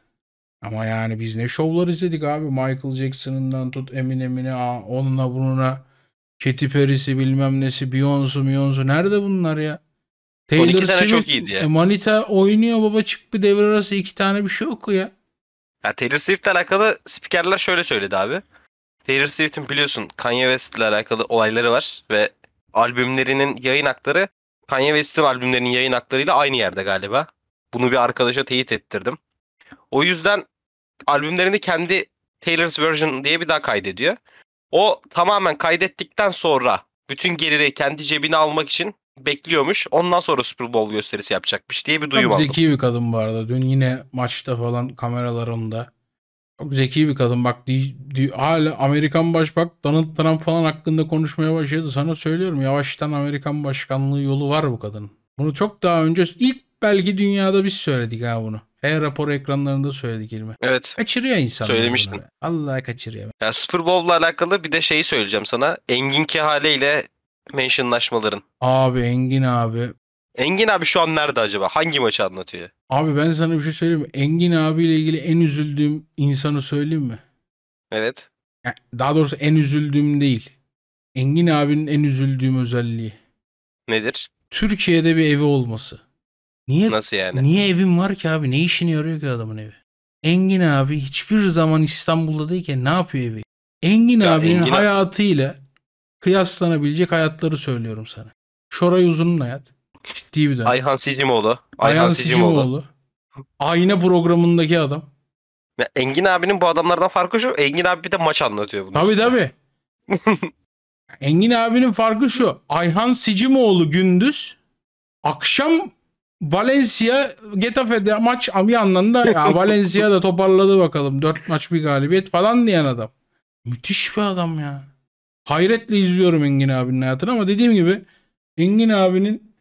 Ama yani biz ne şovlar izledik abi. Michael Jackson'ından tut Eminem'ine onunla bununa Katy Perry'si bilmem nesi Beyoncé Beyoncé nerede bunlar ya? Taylor Swift, çok iyiydi ya. E, Manita oynuyor baba çık bir devre arası iki tane bir şey oku ya. ya Taylor Swift'le alakalı spikerler şöyle söyledi abi. Taylor Swift'in biliyorsun Kanye West'le alakalı olayları var ve albümlerinin yayın hakları Kanye West'in albümlerinin yayın haklarıyla aynı yerde galiba. Bunu bir arkadaşa teyit ettirdim. O yüzden albümlerinde kendi Taylor's Version diye bir daha kaydediyor. O tamamen kaydettikten sonra bütün geliri kendi cebine almak için bekliyormuş. Ondan sonra Super Bowl gösterisi yapacakmış diye bir duyum Çok aldım. zeki bir kadın bu arada. Dün yine maçta falan kameralarında. Çok zeki bir kadın. Bak di, di, hala Amerikan Başbak Donald Trump falan hakkında konuşmaya başladı. Sana söylüyorum yavaştan Amerikan başkanlığı yolu var bu kadın. Bunu çok daha önce ilk belki dünyada biz söyledik ha bunu. E-rapor ekranlarında söyledik ilmi. Evet. Kaçırıyor insanları. Söylemiştim. Allah kaçırıyor. Ya Super Bowl'la alakalı bir de şeyi söyleyeceğim sana. Engin Kehale ile mentionlaşmaların. Abi Engin abi. Engin abi şu an nerede acaba? Hangi maçı anlatıyor? Abi ben sana bir şey söyleyeyim mi? Engin abiyle ilgili en üzüldüğüm insanı söyleyeyim mi? Evet. daha doğrusu en üzüldüğüm değil. Engin abinin en üzüldüğüm özelliği. Nedir? Türkiye'de bir evi olması. Niye Nasıl yani? niye evim var ki abi? Ne işini yarıyor ki adamın evi? Engin abi hiçbir zaman İstanbul'da değilken ne yapıyor evi? Engin Ya abinin Engin abi- kıyaslanabilecek hayatları söylüyorum sana. Şoray Uzun'un hayat. Ciddi bir dönem. Ayhan Sicimoğlu. Ayhan, Ayhan Sicimoğlu. Ayna programındaki adam. Ya Engin abinin bu adamlardan farkı şu. Engin abi bir de maç anlatıyor bunu. Tabii tabii. Engin abinin farkı şu. Ayhan Sicimoğlu gündüz akşam Valencia Getafe'de maç Amiyan'la ya Valencia da toparladı bakalım. Dört maç bir galibiyet falan diyen adam. Müthiş bir adam ya. Hayretle izliyorum Engin abinin hayatını ama dediğim gibi Engin abinin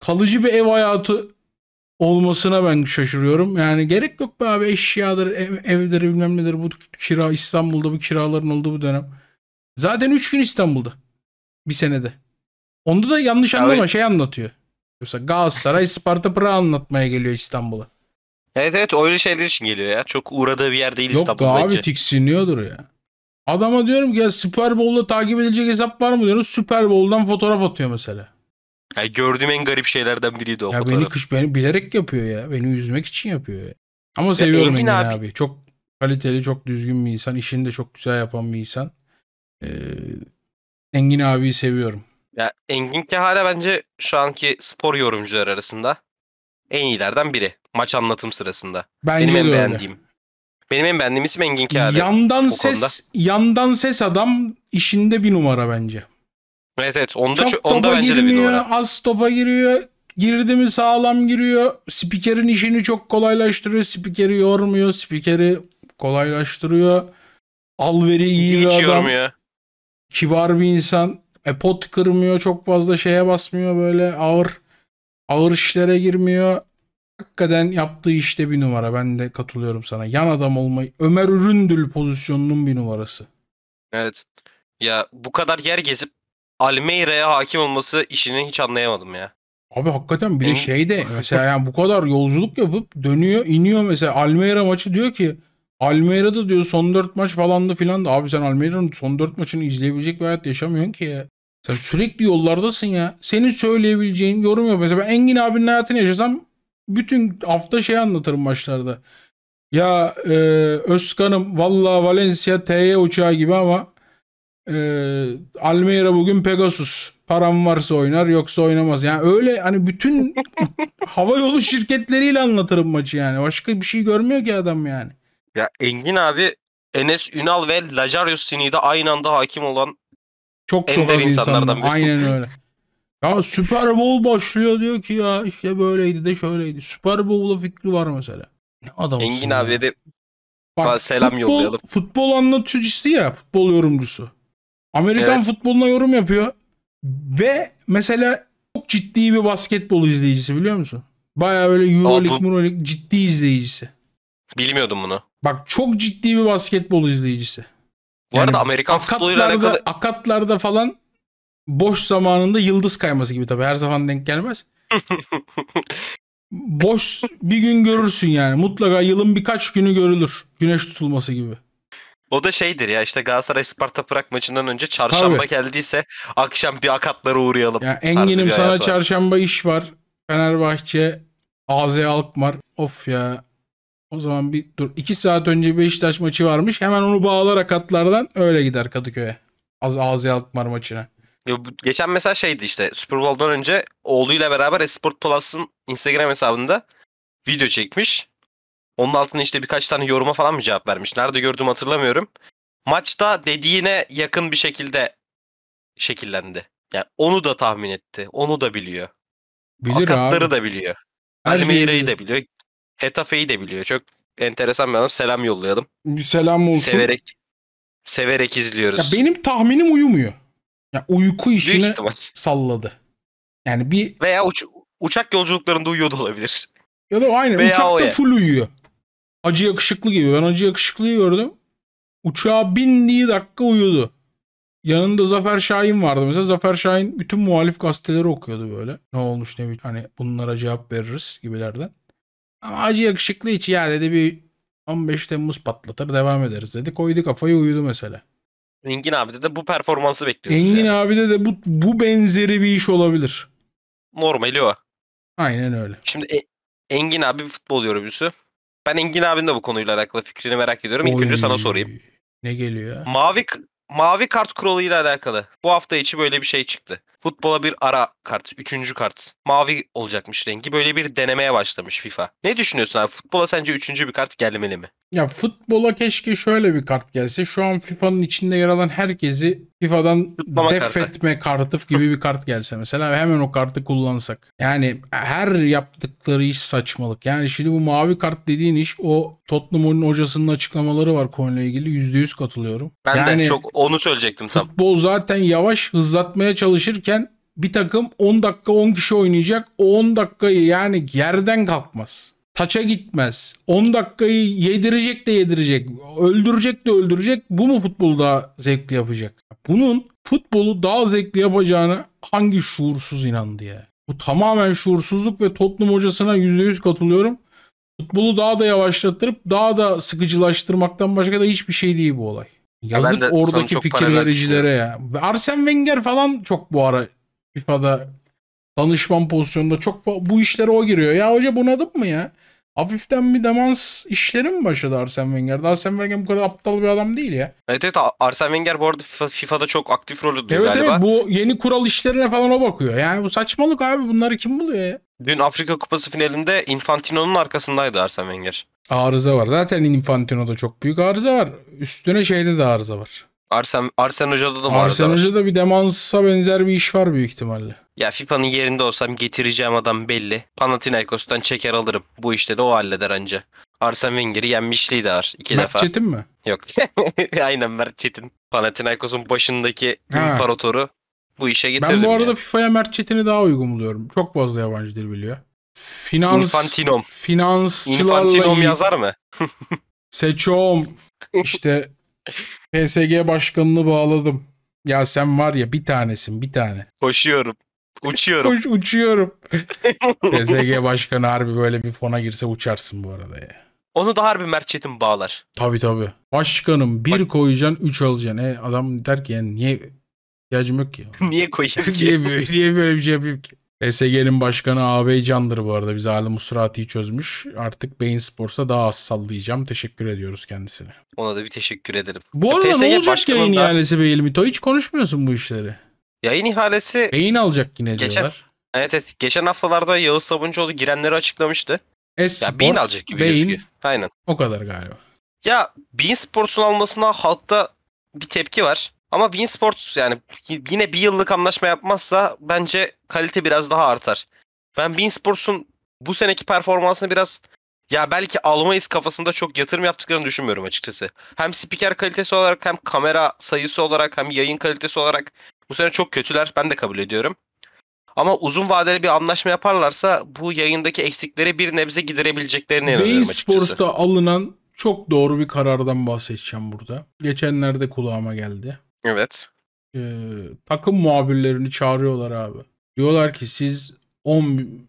kalıcı bir ev hayatı olmasına ben şaşırıyorum. Yani gerek yok be abi eşyadır, ev, evdir bilmem nedir bu kira İstanbul'da bu kiraların olduğu bu dönem. Zaten 3 gün İstanbul'da. Bir senede. Onda da yanlış anlama evet. şey anlatıyor. Mesela Galatasaray Sparta Pıra anlatmaya geliyor İstanbul'a. Evet evet öyle şeyler için geliyor ya. Çok uğradığı bir yer değil Yok, İstanbul abi tiksiniyordur ya. Adama diyorum ki ya Super Bowl'da takip edilecek hesap var mı diyorum. Super Bowl'dan fotoğraf atıyor mesela. Ya gördüğüm en garip şeylerden biriydi o ya fotoğraf. Beni, kış, beni bilerek yapıyor ya. Beni üzmek için yapıyor ya. Ama seviyorum Engin, Engin abi. abi. Çok kaliteli, çok düzgün bir insan. İşini de çok güzel yapan bir insan. Ee, Engin abiyi seviyorum. Ya Engin Kehale bence şu anki spor yorumcular arasında en iyilerden biri. Maç anlatım sırasında. Bence benim en öyle. beğendiğim. Benim en beğendiğim isim Engin Kehale Yandan ses konuda. yandan ses adam işinde bir numara bence. Evet evet onda çok, çok onda bence girmiyor, de bir numara. Az topa giriyor. Girdi mi sağlam giriyor. Spikerin işini çok kolaylaştırıyor. Spikeri yormuyor. Spikeri kolaylaştırıyor. Alveri iyi Bizi bir adam. Yormuyor. Kibar bir insan. E pot kırmıyor. Çok fazla şeye basmıyor. Böyle ağır ağır işlere girmiyor. Hakikaten yaptığı işte bir numara. Ben de katılıyorum sana. Yan adam olmayı. Ömer Üründül pozisyonunun bir numarası. Evet. Ya bu kadar yer gezip Almeyra'ya hakim olması işini hiç anlayamadım ya. Abi hakikaten bir de şey de mesela yani bu kadar yolculuk yapıp dönüyor iniyor mesela Almeyra maçı diyor ki Almeyra'da diyor son 4 maç falandı filan da abi sen Almeyra'nın son 4 maçını izleyebilecek bir hayat yaşamıyorsun ki ya. Sen sürekli yollardasın ya. Senin söyleyebileceğin yorum yok. Mesela ben Engin abinin hayatını yaşasam bütün hafta şey anlatırım maçlarda. Ya e, Özkan'ım valla Valencia TY uçağı gibi ama e, Almeyra bugün Pegasus. Param varsa oynar yoksa oynamaz. Yani öyle hani bütün hava yolu şirketleriyle anlatırım maçı yani. Başka bir şey görmüyor ki adam yani. Ya Engin abi Enes Ünal ve Lajario Sini'de aynı anda hakim olan çok çok az insanlardan insanlar. Aynen öyle. Ya Super Bowl başlıyor diyor ki ya işte böyleydi de şöyleydi. Super Bowl'a fikri var mesela. Ne adam Engin abi de Bak, selam futbol, yollayalım. Futbol anlatıcısı ya futbol yorumcusu. Amerikan evet. futboluna yorum yapıyor. Ve mesela çok ciddi bir basketbol izleyicisi biliyor musun? Baya böyle Euroleague, bu... Euroleague ciddi izleyicisi. Bilmiyordum bunu. Bak çok ciddi bir basketbol izleyicisi. Bu yani arada Amerikan futboluyla alakalı... Akatlarda falan boş zamanında yıldız kayması gibi tabii. Her zaman denk gelmez. boş bir gün görürsün yani. Mutlaka yılın birkaç günü görülür. Güneş tutulması gibi. O da şeydir ya işte Galatasaray Sparta Prag maçından önce çarşamba Tabii. geldiyse akşam bir akatlara uğrayalım. Ya Engin'im sana var. çarşamba iş var. Fenerbahçe, AZ Alkmaar. Of ya o zaman bir dur. 2 saat önce Beşiktaş maçı varmış. Hemen onu bağlarak atlardan öyle gider Kadıköy'e. Az Azi Alkmaar maçına. Ya, geçen mesela şeydi işte Super Bowl'dan önce oğluyla beraber Esport Plus'ın Instagram hesabında video çekmiş. Onun altına işte birkaç tane yoruma falan mı cevap vermiş. Nerede gördüğümü hatırlamıyorum. Maçta dediğine yakın bir şekilde şekillendi. Yani onu da tahmin etti. Onu da biliyor. Bilir Akatları abi. da biliyor. Her Almeyra'yı da biliyor. Hetafe'yi de biliyor. Çok enteresan bir adam. Selam yollayalım. Bir selam olsun. Severek severek izliyoruz. Ya benim tahminim uyumuyor. Ya uyku işini salladı. Yani bir veya uç, uçak yolculuklarında uyuyor da olabilir. Ya da aynı uçakta ya. full uyuyor. Acı yakışıklı gibi. Ben acı yakışıklıyı gördüm. Uçağa bindiği dakika uyudu. Yanında Zafer Şahin vardı. Mesela Zafer Şahin bütün muhalif gazeteleri okuyordu böyle. Ne olmuş ne bileyim hani bunlara cevap veririz gibilerden. Ama acı yakışıklı hiç ya dedi bir 15 Temmuz patlatır devam ederiz dedi. Koydu kafayı uyudu mesela. Engin abi de bu performansı bekliyoruz. Engin yani. abide de bu, bu benzeri bir iş olabilir. Normali o. Aynen öyle. Şimdi e, Engin abi bir futbol yorumcusu. Ben Engin abinin de bu konuyla alakalı fikrini merak ediyorum. İlk Oy, önce sana sorayım. Ne geliyor? Mavi mavi kart kuralıyla alakalı. Bu hafta içi böyle bir şey çıktı. Futbola bir ara kart, üçüncü kart. Mavi olacakmış rengi. Böyle bir denemeye başlamış FIFA. Ne düşünüyorsun abi? Futbola sence üçüncü bir kart gelmeli mi? Ya futbola keşke şöyle bir kart gelse. Şu an FIFA'nın içinde yer alan herkesi FIFA'dan Tutlama defetme kartı. kartı gibi bir kart gelse mesela hemen o kartı kullansak. Yani her yaptıkları iş saçmalık. Yani şimdi bu mavi kart dediğin iş o Tottenham'ın hocasının açıklamaları var konuyla ilgili. yüzde yüz katılıyorum. Ben yani, de çok onu söyleyecektim tam. Futbol zaten yavaş hızlatmaya çalışırken bir takım 10 dakika 10 kişi oynayacak. O 10 dakikayı yani yerden kalkmaz. Taça gitmez. 10 dakikayı yedirecek de yedirecek. Öldürecek de öldürecek. Bu mu futbolu daha zevkli yapacak? Bunun futbolu daha zevkli yapacağına hangi şuursuz inandı ya? Bu tamamen şuursuzluk ve Tottenham hocasına %100 katılıyorum. Futbolu daha da yavaşlattırıp daha da sıkıcılaştırmaktan başka da hiçbir şey değil bu olay. Yazık ya oradaki fikir vericilere ya. Arsene Wenger falan çok bu ara FIFA'da danışman pozisyonunda çok bu işlere o giriyor. Ya hoca bunadın mı ya? Hafiften bir demans işleri mi başladı Arsene Wenger'de? Arsene Wenger bu kadar aptal bir adam değil ya. Evet evet Arsene Wenger bu arada FIFA'da çok aktif rol oynuyor evet, galiba. Evet bu yeni kural işlerine falan o bakıyor. Yani bu saçmalık abi bunları kim buluyor ya? Dün Afrika Kupası finalinde Infantino'nun arkasındaydı Arsene Wenger. Arıza var. Zaten Infantino'da çok büyük arıza var. Üstüne şeyde de arıza var. Arsen, Arsen Hoca'da da var. Arsen Hoca'da bir demansa benzer bir iş var büyük ihtimalle. Ya FIFA'nın yerinde olsam getireceğim adam belli. Panathinaikos'tan çeker alırım. Bu işte de o halleder anca. Arsen Wenger'i yenmişliği de var. iki Mert defa. Çetin mi? Yok. Aynen Mert Çetin. Panathinaikos'un başındaki ha. imparatoru bu işe getirdim. Ben bu arada yani. FIFA'ya Mert Çetin'i daha uygun buluyorum. Çok fazla yabancı dil biliyor. Finans, Infantinom. Finansçılarla... Infantinom yazar mı? Seçom. İşte PSG başkanını bağladım. Ya sen var ya bir tanesin bir tane. Koşuyorum. Uçuyorum. Koş, uçuyorum. PSG başkanı harbi böyle bir fona girse uçarsın bu arada ya. Onu da harbi Mert Çetin bağlar. Tabii tabii. Başkanım bir Bak. koyacaksın üç alacaksın. E, adam der ki yani niye ihtiyacım yok ki. niye koyacağım ki? niye, niye böyle bir şey yapayım ki? SG'nin başkanı AB Can'dır bu arada. Bize Ali Musrati'yi çözmüş. Artık Beyin Sports'a daha az sallayacağım. Teşekkür ediyoruz kendisine. Ona da bir teşekkür ederim. Bu ya arada PSG ne olacak başkanında... yayın ihalesi Beyil Mito? Hiç konuşmuyorsun bu işleri. Yayın ihalesi... Beyin alacak yine geçen... diyorlar. Evet evet. Geçen haftalarda Yağız Sabuncuoğlu girenleri açıklamıştı. Esport, ya Beyin alacak gibi Beyin, gözüküyor. Aynen. O kadar galiba. Ya Bein Sports'un almasına halkta bir tepki var. Ama Bean Sports yani yine bir yıllık anlaşma yapmazsa bence kalite biraz daha artar. Ben Bean Sports'un bu seneki performansını biraz ya belki almayız kafasında çok yatırım yaptıklarını düşünmüyorum açıkçası. Hem spiker kalitesi olarak hem kamera sayısı olarak hem yayın kalitesi olarak bu sene çok kötüler. Ben de kabul ediyorum. Ama uzun vadeli bir anlaşma yaparlarsa bu yayındaki eksikleri bir nebze giderebileceklerine inanıyorum Bey Bean Sports'ta alınan çok doğru bir karardan bahsedeceğim burada. Geçenlerde kulağıma geldi. Evet. Ee, takım muhabirlerini çağırıyorlar abi. Diyorlar ki siz 10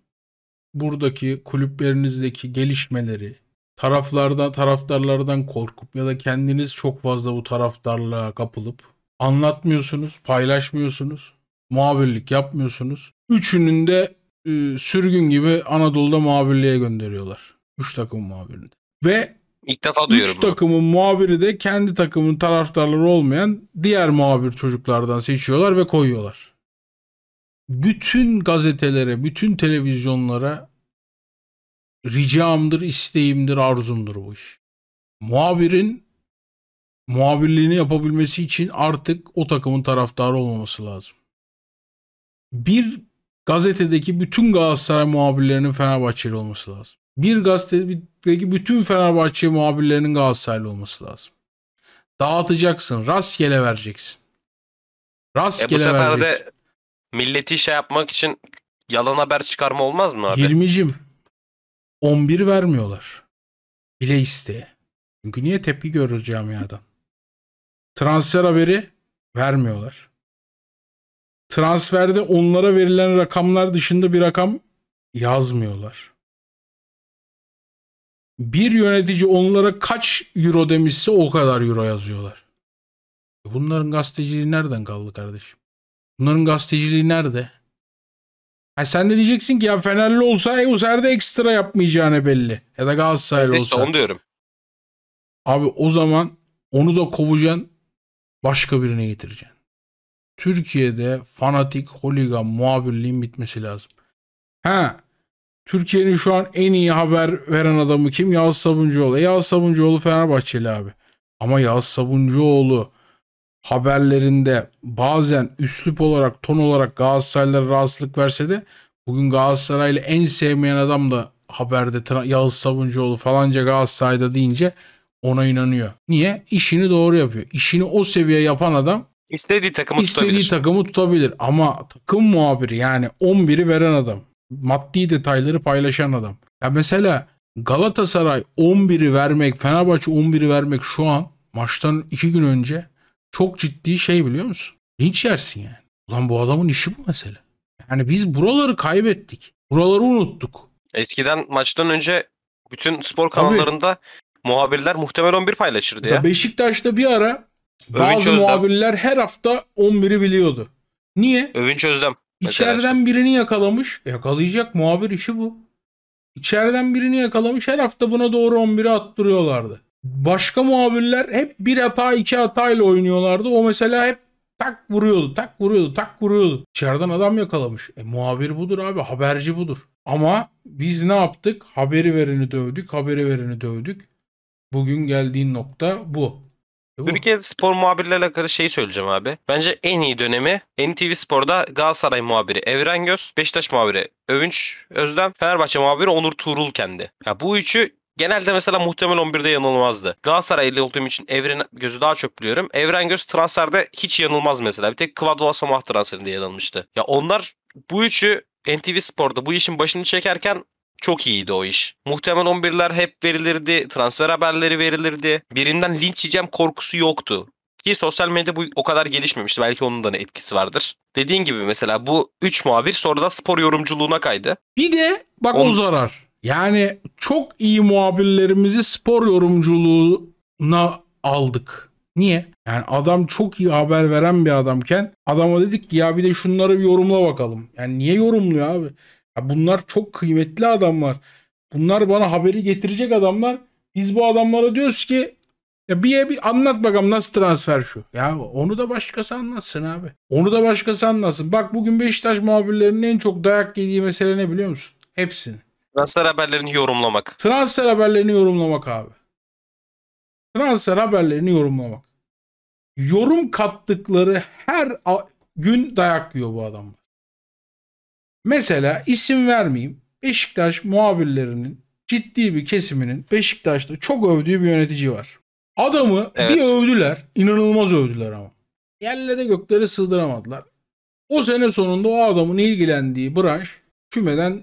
buradaki kulüplerinizdeki gelişmeleri taraflardan taraftarlardan korkup ya da kendiniz çok fazla bu taraftarlığa kapılıp anlatmıyorsunuz, paylaşmıyorsunuz, muhabirlik yapmıyorsunuz. Üçünün de e, sürgün gibi Anadolu'da muhabirliğe gönderiyorlar. Üç takım muhabirini. Ve İlk defa duyuyorum. Üç bunu. takımın muhabiri de kendi takımın taraftarları olmayan diğer muhabir çocuklardan seçiyorlar ve koyuyorlar. Bütün gazetelere, bütün televizyonlara ricamdır, isteğimdir, arzumdur bu iş. Muhabirin muhabirliğini yapabilmesi için artık o takımın taraftarı olmaması lazım. Bir gazetedeki bütün Galatasaray muhabirlerinin Fenerbahçeli olması lazım bir gazetedeki bütün Fenerbahçe muhabirlerinin Galatasaraylı olması lazım. Dağıtacaksın. Rastgele vereceksin. Rastgele e bu sefer vereceksin. de milleti şey yapmak için yalan haber çıkarma olmaz mı abi? Hilmi'cim 11 vermiyorlar. Bile isteye. Çünkü niye tepki görürüz camiadan? Transfer haberi vermiyorlar. Transferde onlara verilen rakamlar dışında bir rakam yazmıyorlar bir yönetici onlara kaç euro demişse o kadar euro yazıyorlar. E bunların gazeteciliği nereden kaldı kardeşim? Bunların gazeteciliği nerede? Ha sen de diyeceksin ki ya Fenerli olsa Euserde ekstra yapmayacağını belli. Ya da Galatasaraylı olsa. İşte onu diyorum. Abi o zaman onu da kovacaksın başka birine getireceksin. Türkiye'de fanatik holigan muhabirliğin bitmesi lazım. Ha Türkiye'nin şu an en iyi haber veren adamı kim? Yağız Sabuncuoğlu. E Yağız Sabuncuoğlu Fenerbahçeli abi. Ama Yağız Sabuncuoğlu haberlerinde bazen üslup olarak, ton olarak Galatasaraylılara rahatsızlık verse de bugün Galatasaraylı en sevmeyen adam da haberde Yağız Sabuncuoğlu falanca Galatasaray'da deyince ona inanıyor. Niye? İşini doğru yapıyor. İşini o seviye yapan adam istediği takımı istediği tutabilir. takımı tutabilir ama takım muhabiri yani 11'i veren adam maddi detayları paylaşan adam. Ya mesela Galatasaray 11'i vermek, Fenerbahçe 11'i vermek şu an maçtan 2 gün önce çok ciddi şey biliyor musun? Linç yersin yani. Ulan bu adamın işi bu mesele. Yani biz buraları kaybettik. Buraları unuttuk. Eskiden maçtan önce bütün spor kanallarında Tabii. muhabirler muhtemel 11 paylaşırdı Mesela ya. Beşiktaş'ta bir ara Övünç bazı Özlem. her hafta 11'i biliyordu. Niye? Övünç Özlem. İçeriden birini yakalamış. Yakalayacak muhabir işi bu. İçeriden birini yakalamış. Her hafta buna doğru 11'e attırıyorlardı. Başka muhabirler hep bir hata iki hatayla oynuyorlardı. O mesela hep tak vuruyordu, tak vuruyordu, tak vuruyordu. İçeriden adam yakalamış. E muhabir budur abi, haberci budur. Ama biz ne yaptık? Haberi vereni dövdük, haberi vereni dövdük. Bugün geldiğin nokta bu. Bir kez spor muhabirlerle alakalı şeyi söyleyeceğim abi. Bence en iyi dönemi NTV Spor'da Galatasaray muhabiri Evren Göz, Beşiktaş muhabiri Övünç Özlem, Fenerbahçe muhabiri Onur Tuğrul kendi. Ya bu üçü Genelde mesela muhtemel 11'de yanılmazdı. Galatasaraylı olduğum için Evren Göz'ü daha çok biliyorum. Evren Göz transferde hiç yanılmaz mesela. Bir tek Kıvad Vasamah transferinde yanılmıştı. Ya onlar bu üçü NTV Spor'da bu işin başını çekerken çok iyiydi o iş. Muhtemel 11'ler hep verilirdi. Transfer haberleri verilirdi. Birinden linç yiyeceğim korkusu yoktu. Ki sosyal medya bu o kadar gelişmemişti. Belki onun da ne etkisi vardır. Dediğin gibi mesela bu 3 muhabir sonra da spor yorumculuğuna kaydı. Bir de bak On... o zarar. Yani çok iyi muhabirlerimizi spor yorumculuğuna aldık. Niye? Yani adam çok iyi haber veren bir adamken adama dedik ki ya bir de şunları bir yorumla bakalım. Yani niye yorumluyor abi? Ya bunlar çok kıymetli adamlar. Bunlar bana haberi getirecek adamlar. Biz bu adamlara diyoruz ki ya bir, bir anlat bakalım nasıl transfer şu. Ya onu da başkası anlatsın abi. Onu da başkası anlatsın. Bak bugün Beşiktaş muhabirlerinin en çok dayak yediği mesele ne biliyor musun? Hepsini. Transfer haberlerini yorumlamak. Transfer haberlerini yorumlamak abi. Transfer haberlerini yorumlamak. Yorum kattıkları her gün dayak yiyor bu adamlar. Mesela isim vermeyeyim. Beşiktaş muhabirlerinin ciddi bir kesiminin Beşiktaş'ta çok övdüğü bir yönetici var. Adamı evet. bir övdüler. inanılmaz övdüler ama. Yerlere göklere sığdıramadılar. O sene sonunda o adamın ilgilendiği branş kümeden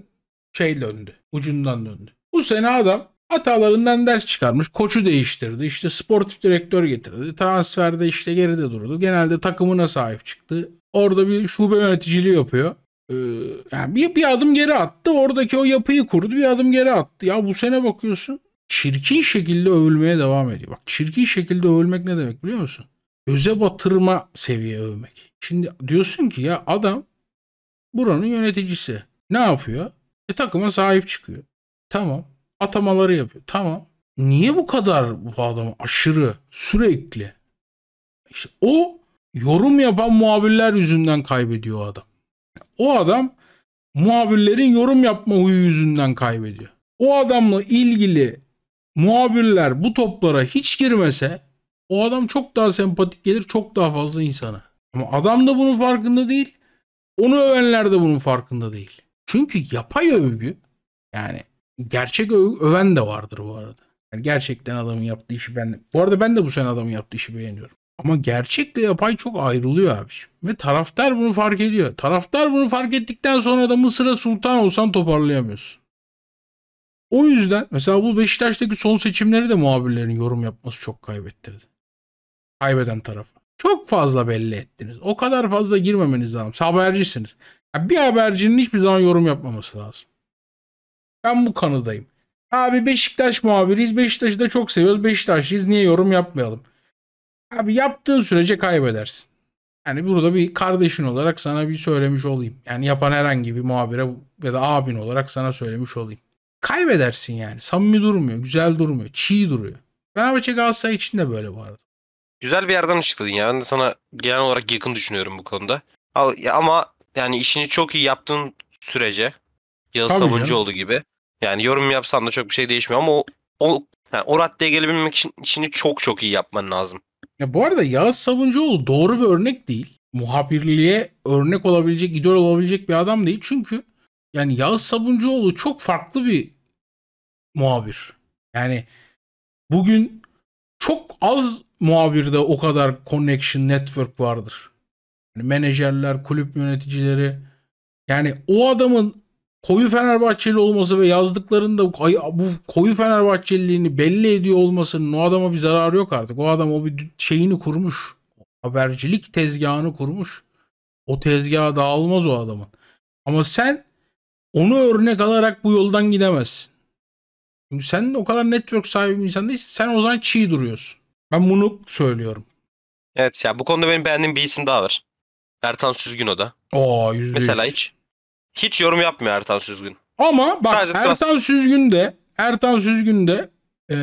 şey döndü. Ucundan döndü. Bu sene adam hatalarından ders çıkarmış. Koçu değiştirdi. İşte sportif direktör getirdi. Transferde işte geride durdu. Genelde takımına sahip çıktı. Orada bir şube yöneticiliği yapıyor. Ee, yani bir, bir adım geri attı. Oradaki o yapıyı kurdu. Bir adım geri attı. Ya bu sene bakıyorsun çirkin şekilde övülmeye devam ediyor. Bak çirkin şekilde övülmek ne demek biliyor musun? Göze batırma seviye övmek. Şimdi diyorsun ki ya adam buranın yöneticisi. Ne yapıyor? E, takıma sahip çıkıyor. Tamam. Atamaları yapıyor. Tamam. Niye bu kadar bu adamı aşırı sürekli? İşte o yorum yapan muhabirler yüzünden kaybediyor adam. O adam muhabirlerin yorum yapma huyu yüzünden kaybediyor. O adamla ilgili muhabirler bu toplara hiç girmese o adam çok daha sempatik gelir çok daha fazla insana. Ama adam da bunun farkında değil. Onu övenler de bunun farkında değil. Çünkü yapay övgü yani gerçek övgü, öven de vardır bu arada. Yani gerçekten adamın yaptığı işi ben de. Bu arada ben de bu sene adamın yaptığı işi beğeniyorum. Ama gerçekle yapay çok ayrılıyor abi. Ve taraftar bunu fark ediyor. Taraftar bunu fark ettikten sonra da Mısır'a sultan olsan toparlayamıyorsun. O yüzden mesela bu Beşiktaş'taki son seçimleri de muhabirlerin yorum yapması çok kaybettirdi. Kaybeden tarafa. Çok fazla belli ettiniz. O kadar fazla girmemeniz lazım. Habercisiniz. Yani bir habercinin hiçbir zaman yorum yapmaması lazım. Ben bu kanıdayım. Abi Beşiktaş muhabiriyiz. Beşiktaş'ı da çok seviyoruz. Beşiktaşlıyız. Niye yorum yapmayalım? Abi yaptığın sürece kaybedersin. Yani burada bir kardeşin olarak sana bir söylemiş olayım. Yani yapan herhangi bir muhabire ya da abin olarak sana söylemiş olayım. Kaybedersin yani. Samimi durmuyor, güzel durmuyor, çiğ duruyor. Fenerbahçe Galatasaray için de böyle bu arada. Güzel bir yerden ışıkladın ya. Ben de sana genel olarak yakın düşünüyorum bu konuda. Ama yani işini çok iyi yaptığın sürece sabuncu Sabuncuoğlu gibi. Yani yorum yapsan da çok bir şey değişmiyor ama o, o, yani o raddeye gelebilmek için işini çok çok iyi yapman lazım. Ya bu arada Yağız Sabuncuoğlu doğru bir örnek değil. Muhabirliğe örnek olabilecek, idol olabilecek bir adam değil. Çünkü yani Yağız Sabuncuoğlu çok farklı bir muhabir. Yani bugün çok az muhabirde o kadar connection, network vardır. Yani menajerler, kulüp yöneticileri. Yani o adamın koyu Fenerbahçeli olması ve yazdıklarında bu koyu Fenerbahçeliliğini belli ediyor olmasının o adama bir zararı yok artık. O adam o bir şeyini kurmuş. Habercilik tezgahını kurmuş. O tezgaha dağılmaz o adamın. Ama sen onu örnek alarak bu yoldan gidemezsin. Çünkü sen o kadar network sahibi bir insan değilsin. Sen o zaman çiğ duruyorsun. Ben bunu söylüyorum. Evet ya bu konuda benim beğendiğim bir isim daha var. Ertan Süzgün o da. Aa, %100. Mesela hiç hiç yorum yapmıyor Ertan Süzgün. Ama bak Sadece Ertan trans- Süzgün de Ertan Süzgün de e,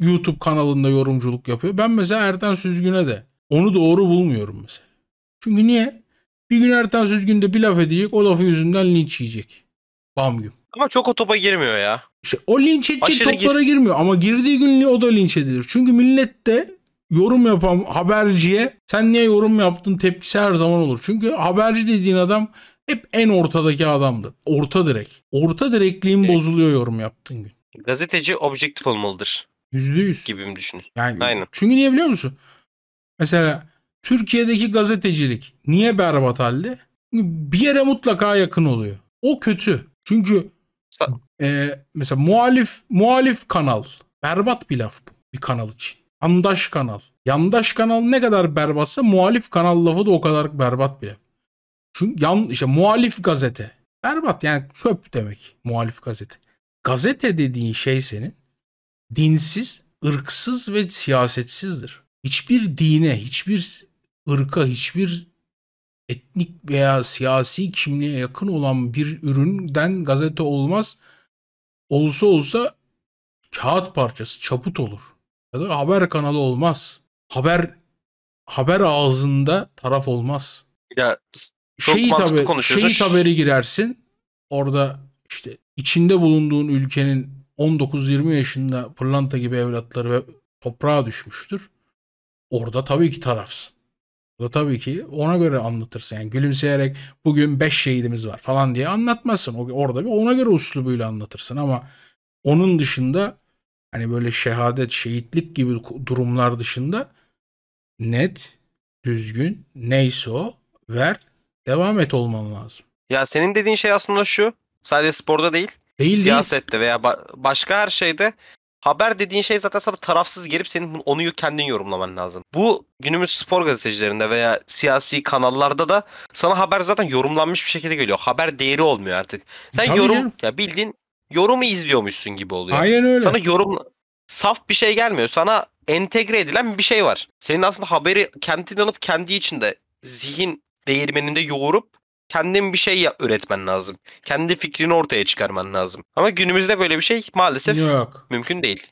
YouTube kanalında yorumculuk yapıyor. Ben mesela Ertan Süzgün'e de onu doğru bulmuyorum mesela. Çünkü niye? Bir gün Ertan Süzgün de bir laf edecek o lafı yüzünden linç yiyecek. Bam gün. Ama çok o topa girmiyor ya. İşte o linç edecek Aşırı toplara gir- girmiyor ama girdiği gün o da linç edilir. Çünkü millet de yorum yapan haberciye sen niye yorum yaptın tepkisi her zaman olur. Çünkü haberci dediğin adam hep en ortadaki adamdır, Orta direk. Orta direkliğim evet. bozuluyor yorum yaptığın gün. Gazeteci objektif olmalıdır. Yüzde yüz. Gibi mi düşünün? Yani, Aynen. Çünkü niye biliyor musun? Mesela Türkiye'deki gazetecilik niye berbat halde? Bir yere mutlaka yakın oluyor. O kötü. Çünkü Sa- e, mesela muhalif muhalif kanal. Berbat bir laf bu bir kanal için. Yandaş kanal. Yandaş kanal ne kadar berbatsa muhalif kanal lafı da o kadar berbat bir laf. Çünkü yan, işte muhalif gazete. Berbat yani çöp demek muhalif gazete. Gazete dediğin şey senin dinsiz, ırksız ve siyasetsizdir. Hiçbir dine, hiçbir ırka, hiçbir etnik veya siyasi kimliğe yakın olan bir üründen gazete olmaz. Olsa olsa kağıt parçası, çaput olur. Ya da haber kanalı olmaz. Haber haber ağzında taraf olmaz. Ya çok şeyi tabii, haberi girersin. Orada işte içinde bulunduğun ülkenin 19-20 yaşında pırlanta gibi evlatları ve toprağa düşmüştür. Orada tabii ki tarafsın. Orada tabii ki ona göre anlatırsın. Yani gülümseyerek bugün 5 şehidimiz var falan diye anlatmasın. Orada bir ona göre uslubuyla anlatırsın ama onun dışında hani böyle şehadet, şehitlik gibi durumlar dışında net, düzgün neyse o ver Devam et olman lazım. Ya senin dediğin şey aslında şu. Sadece sporda değil. Değil Siyasette değil. veya ba- başka her şeyde haber dediğin şey zaten sana tarafsız gelip senin onu kendin yorumlaman lazım. Bu günümüz spor gazetecilerinde veya siyasi kanallarda da sana haber zaten yorumlanmış bir şekilde geliyor. Haber değeri olmuyor artık. Sen Tabii yorum canım. ya bildiğin yorumu izliyormuşsun gibi oluyor. Aynen öyle. Sana yorum saf bir şey gelmiyor. Sana entegre edilen bir şey var. Senin aslında haberi kendin alıp kendi içinde zihin değirmeninde yoğurup kendin bir şey üretmen lazım. Kendi fikrini ortaya çıkarman lazım. Ama günümüzde böyle bir şey maalesef Yok. mümkün değil.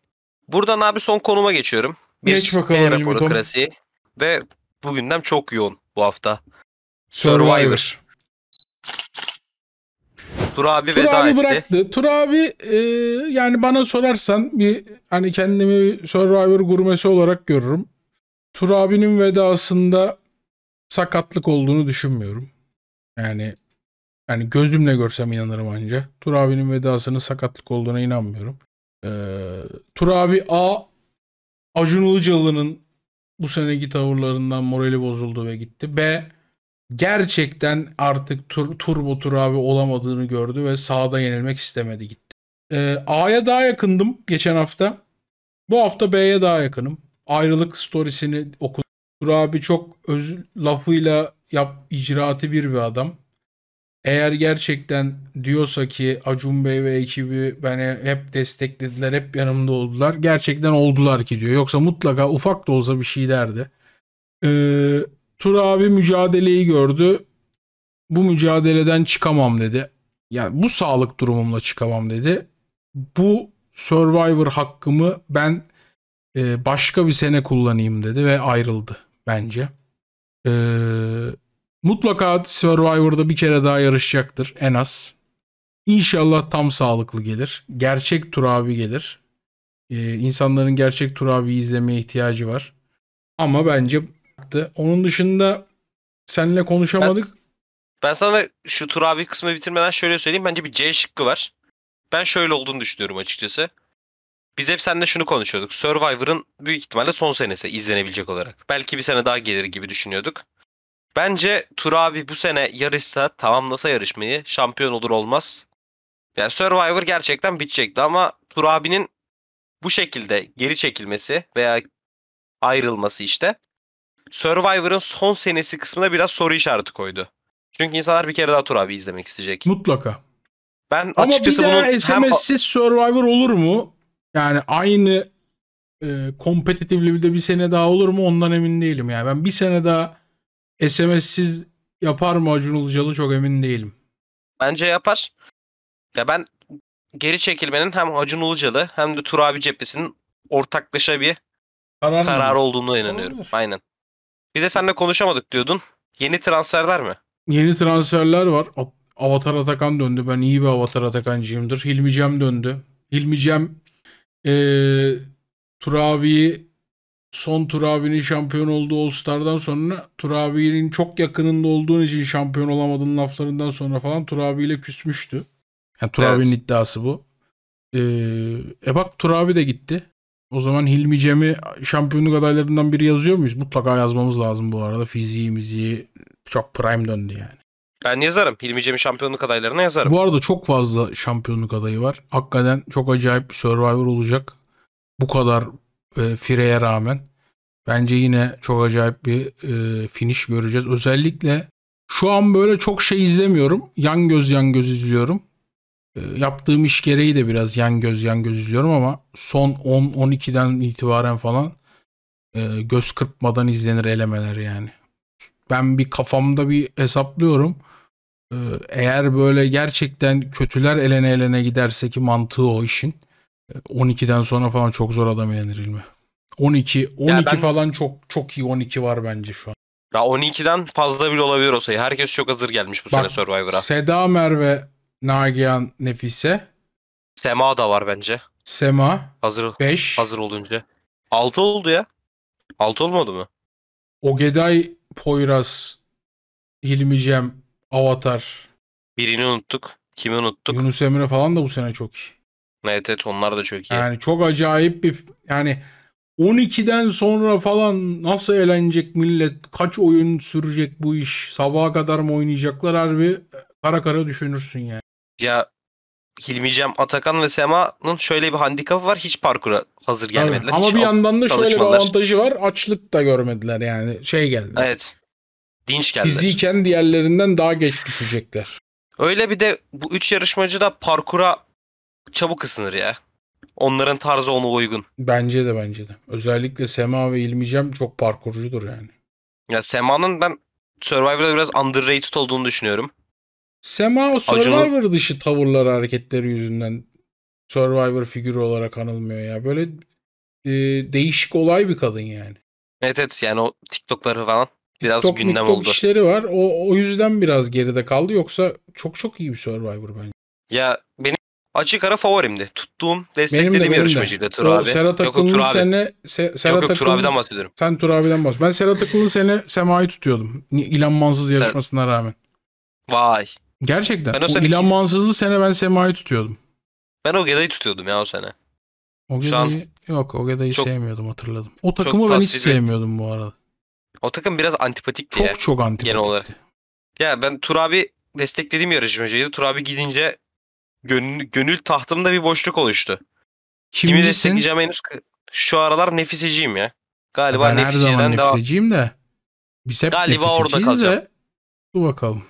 Buradan abi son konuma geçiyorum. Bir Geç bakalım. E raporu klasiği. Ve bugünden çok yoğun bu hafta. Survivor. Survivor. Tur abi Tur veda abi etti. bıraktı. Tur abi e, yani bana sorarsan bir hani kendimi Survivor gurmesi olarak görürüm. Tur abinin vedasında sakatlık olduğunu düşünmüyorum. Yani yani gözümle görsem inanırım anca. Tur abinin vedasının sakatlık olduğuna inanmıyorum. Ee, Tur abi A Acun Ilıcalı'nın bu seneki tavırlarından morali bozuldu ve gitti. B gerçekten artık tur, turbo tur abi olamadığını gördü ve sağda yenilmek istemedi gitti. Ee, A'ya daha yakındım geçen hafta. Bu hafta B'ye daha yakınım. Ayrılık storiesini okudum. Tur abi çok öz lafıyla yap icraatı bir bir adam. Eğer gerçekten diyorsa ki Acun Bey ve ekibi beni hep desteklediler, hep yanımda oldular. Gerçekten oldular ki diyor. Yoksa mutlaka ufak da olsa bir şey derdi. Ee, Tur abi mücadeleyi gördü. Bu mücadeleden çıkamam dedi. Yani bu sağlık durumumla çıkamam dedi. Bu Survivor hakkımı ben e, başka bir sene kullanayım dedi ve ayrıldı bence. Ee, mutlaka Survivor'da bir kere daha yarışacaktır en az. İnşallah tam sağlıklı gelir. Gerçek turabi gelir. Ee, insanların gerçek tur izlemeye ihtiyacı var. Ama bence onun dışında seninle konuşamadık. Ben, ben sana şu turabi kısmı bitirmeden şöyle söyleyeyim. Bence bir C şıkkı var. Ben şöyle olduğunu düşünüyorum açıkçası. Biz hep seninle şunu konuşuyorduk. Survivor'ın büyük ihtimalle son senesi izlenebilecek olarak. Belki bir sene daha gelir gibi düşünüyorduk. Bence Tur abi bu sene yarışsa, tamamlasa yarışmayı şampiyon olur olmaz. Yani Survivor gerçekten bitecekti ama Tur abinin bu şekilde geri çekilmesi veya ayrılması işte Survivor'ın son senesi kısmına biraz soru işareti koydu. Çünkü insanlar bir kere daha Tur abi izlemek isteyecek. Mutlaka. Ben Ama açıkçası bir daha bunun SMS'siz hem... Survivor olur mu? Yani aynı e, kompetitif e, level'de bir sene daha olur mu ondan emin değilim. Yani ben bir sene daha SMS'siz yapar mı Acun Ilıcalı çok emin değilim. Bence yapar. Ya ben geri çekilmenin hem Acun Ilıcalı hem de Turabi abi cephesinin ortaklaşa bir karar, karar olduğunu inanıyorum. Olabilir. Aynen. Bir de seninle konuşamadık diyordun. Yeni transferler mi? Yeni transferler var. Avatar Atakan döndü. Ben iyi bir Avatar Atakancıyımdır. Hilmi Cem döndü. Hilmi Cem ee, Turabi son Turabi'nin şampiyon olduğu All Star'dan sonra Turabi'nin çok yakınında olduğun için şampiyon olamadığın laflarından sonra falan Turabi ile küsmüştü. Yani Turabi'nin evet. iddiası bu. Ee, e bak Turabi de gitti. O zaman Hilmi Cem'i şampiyonluk adaylarından biri yazıyor muyuz? Mutlaka yazmamız lazım bu arada. Fiziği, miziği çok prime döndü yani. Ben yazarım. Hilmi Cem'in şampiyonluk adaylarına yazarım. Bu arada çok fazla şampiyonluk adayı var. Hakikaten çok acayip bir Survivor olacak. Bu kadar e, fireye rağmen. Bence yine çok acayip bir e, finish göreceğiz. Özellikle şu an böyle çok şey izlemiyorum. Yan göz yan göz izliyorum. E, yaptığım iş gereği de biraz yan göz yan göz izliyorum ama son 10-12'den itibaren falan e, göz kırpmadan izlenir elemeler yani. Ben bir kafamda bir hesaplıyorum. Ee, eğer böyle gerçekten kötüler elene elene giderse ki mantığı o işin 12'den e, sonra falan çok zor adam yenir ilmi. 12 12 ben... falan çok çok iyi 12 var bence şu an. Ya 12'den fazla bile olabilir o sayı. Herkes çok hazır gelmiş bu Bak, sene Survivor'a. Seda Merve, Nagihan, Nefise. Sema da var bence. Sema. Hazır. 5. Hazır olunca. 6 oldu ya. 6 olmadı mı? Ogeday, Poyraz, Hilmi Cem, Avatar. Birini unuttuk. Kimi unuttuk? Yunus Emre falan da bu sene çok iyi. Evet evet onlar da çok iyi. Yani çok acayip bir yani 12'den sonra falan nasıl eğlenecek millet? Kaç oyun sürecek bu iş? Sabaha kadar mı oynayacaklar harbi? E, kara kara düşünürsün yani. Ya Hilmi Atakan ve Sema'nın şöyle bir handikapı var. Hiç parkura hazır gelmediler. Tabii. Ama hiç bir yandan da şöyle bir avantajı var. Açlık da görmediler yani. Şey geldi. Evet. Dinçkeller. Fiziken diğerlerinden daha geç düşecekler. Öyle bir de bu üç yarışmacı da parkura çabuk ısınır ya. Onların tarzı ona uygun. Bence de bence de. Özellikle Sema ve İlmicem çok parkurcudur yani. Ya Sema'nın ben Survivor'da biraz underrated olduğunu düşünüyorum. Sema o Survivor Acun'un... dışı tavırları hareketleri yüzünden Survivor figürü olarak anılmıyor ya. Böyle e, değişik olay bir kadın yani. Evet evet yani o TikTok'ları falan biraz TikTok, gündem TikTok oldu. işleri var. O, o yüzden biraz geride kaldı. Yoksa çok çok iyi bir Survivor bence. Ya benim açık ara favorimdi. Tuttuğum, desteklediğim benim de, benim yarışmacıydı Tur abi. Serhat Akınlı yok, sene Se, Serhat yok, yok, Tur bahsediyorum. Sen Tur abi'den Ben Serhat Akınlı sene Sema'yı tutuyordum. İlan Mansız yarışmasına Sen... rağmen. Vay. Gerçekten. Ben o, o sene... İlan Mansız'lı sene ben Sema'yı tutuyordum. Ben o geda'yı tutuyordum ya o sene. Ogeda'yı an... yok o geda'yı sevmiyordum hatırladım. O takımı ben hiç sevmiyordum bu arada. O takım biraz antipatikti çok ya. Çok antipatikti. Genel olarak. Ya ben Turabi desteklediğim yarışmacıydı. Tur abi gidince gönül, gönül tahtımda bir boşluk oluştu. Kimlisin? Kimi destekleyeceğim henüz şu aralar nefiseciyim ya. Galiba ben her zaman nefiseciyim devam. de. Biz hep Galiba orada kalacağım. De, dur bakalım.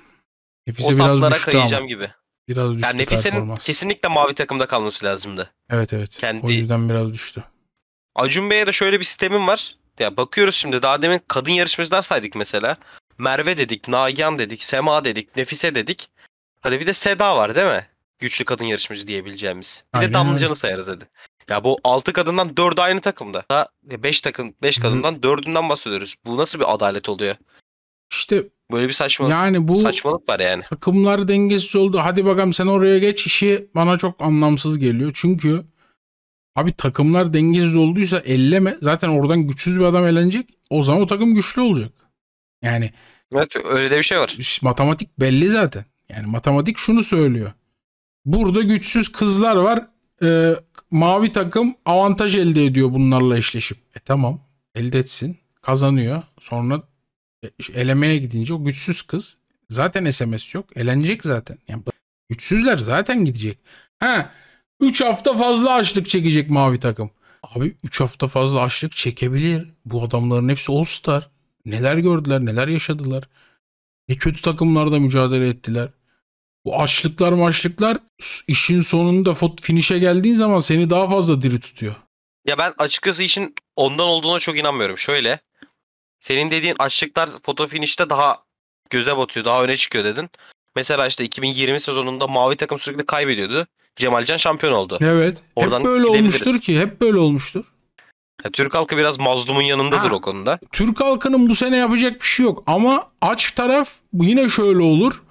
Nefise o biraz saflara kayacağım ama. gibi. Biraz düştü yani Nefise'nin kesinlikle mavi takımda kalması lazımdı. Evet evet. Kendi... O yüzden biraz düştü. Acun Bey'e de şöyle bir sistemim var ya bakıyoruz şimdi daha demin kadın yarışmacılar saydık mesela. Merve dedik, Nagihan dedik, Sema dedik, Nefise dedik. Hadi bir de Seda var değil mi? Güçlü kadın yarışmacı diyebileceğimiz. Bir Aynen. de Damlacan'ı sayarız hadi. Ya bu 6 kadından 4'ü aynı takımda. 5 e, takım 5 kadından 4'ünden bahsediyoruz. Bu nasıl bir adalet oluyor? İşte böyle bir saçmalık. Yani bu saçmalık var yani. Takımlar dengesiz oldu. Hadi bakalım sen oraya geç işi bana çok anlamsız geliyor. Çünkü Abi takımlar dengesiz olduysa elleme. Zaten oradan güçsüz bir adam elenecek. O zaman o takım güçlü olacak. Yani Evet öyle de bir şey var. Matematik belli zaten. Yani matematik şunu söylüyor. Burada güçsüz kızlar var. E, mavi takım avantaj elde ediyor bunlarla eşleşip. E tamam elde etsin. Kazanıyor. Sonra e, elemeye gidince o güçsüz kız zaten SMS yok. Elenecek zaten. Yani güçsüzler zaten gidecek. Ha 3 hafta fazla açlık çekecek mavi takım. Abi 3 hafta fazla açlık çekebilir. Bu adamların hepsi All Star. Neler gördüler, neler yaşadılar. Ne kötü takımlarda mücadele ettiler. Bu açlıklar maçlıklar işin sonunda finişe geldiğin zaman seni daha fazla diri tutuyor. Ya ben açıkçası işin ondan olduğuna çok inanmıyorum. Şöyle senin dediğin açlıklar foto finişte daha göze batıyor, daha öne çıkıyor dedin. Mesela işte 2020 sezonunda mavi takım sürekli kaybediyordu. Cemalcan şampiyon oldu. Evet. Oradan hep böyle olmuştur ki. Hep böyle olmuştur. Ya, Türk halkı biraz mazlumun yanındadır ha, o konuda. Türk halkının bu sene yapacak bir şey yok. Ama aç taraf yine şöyle olur.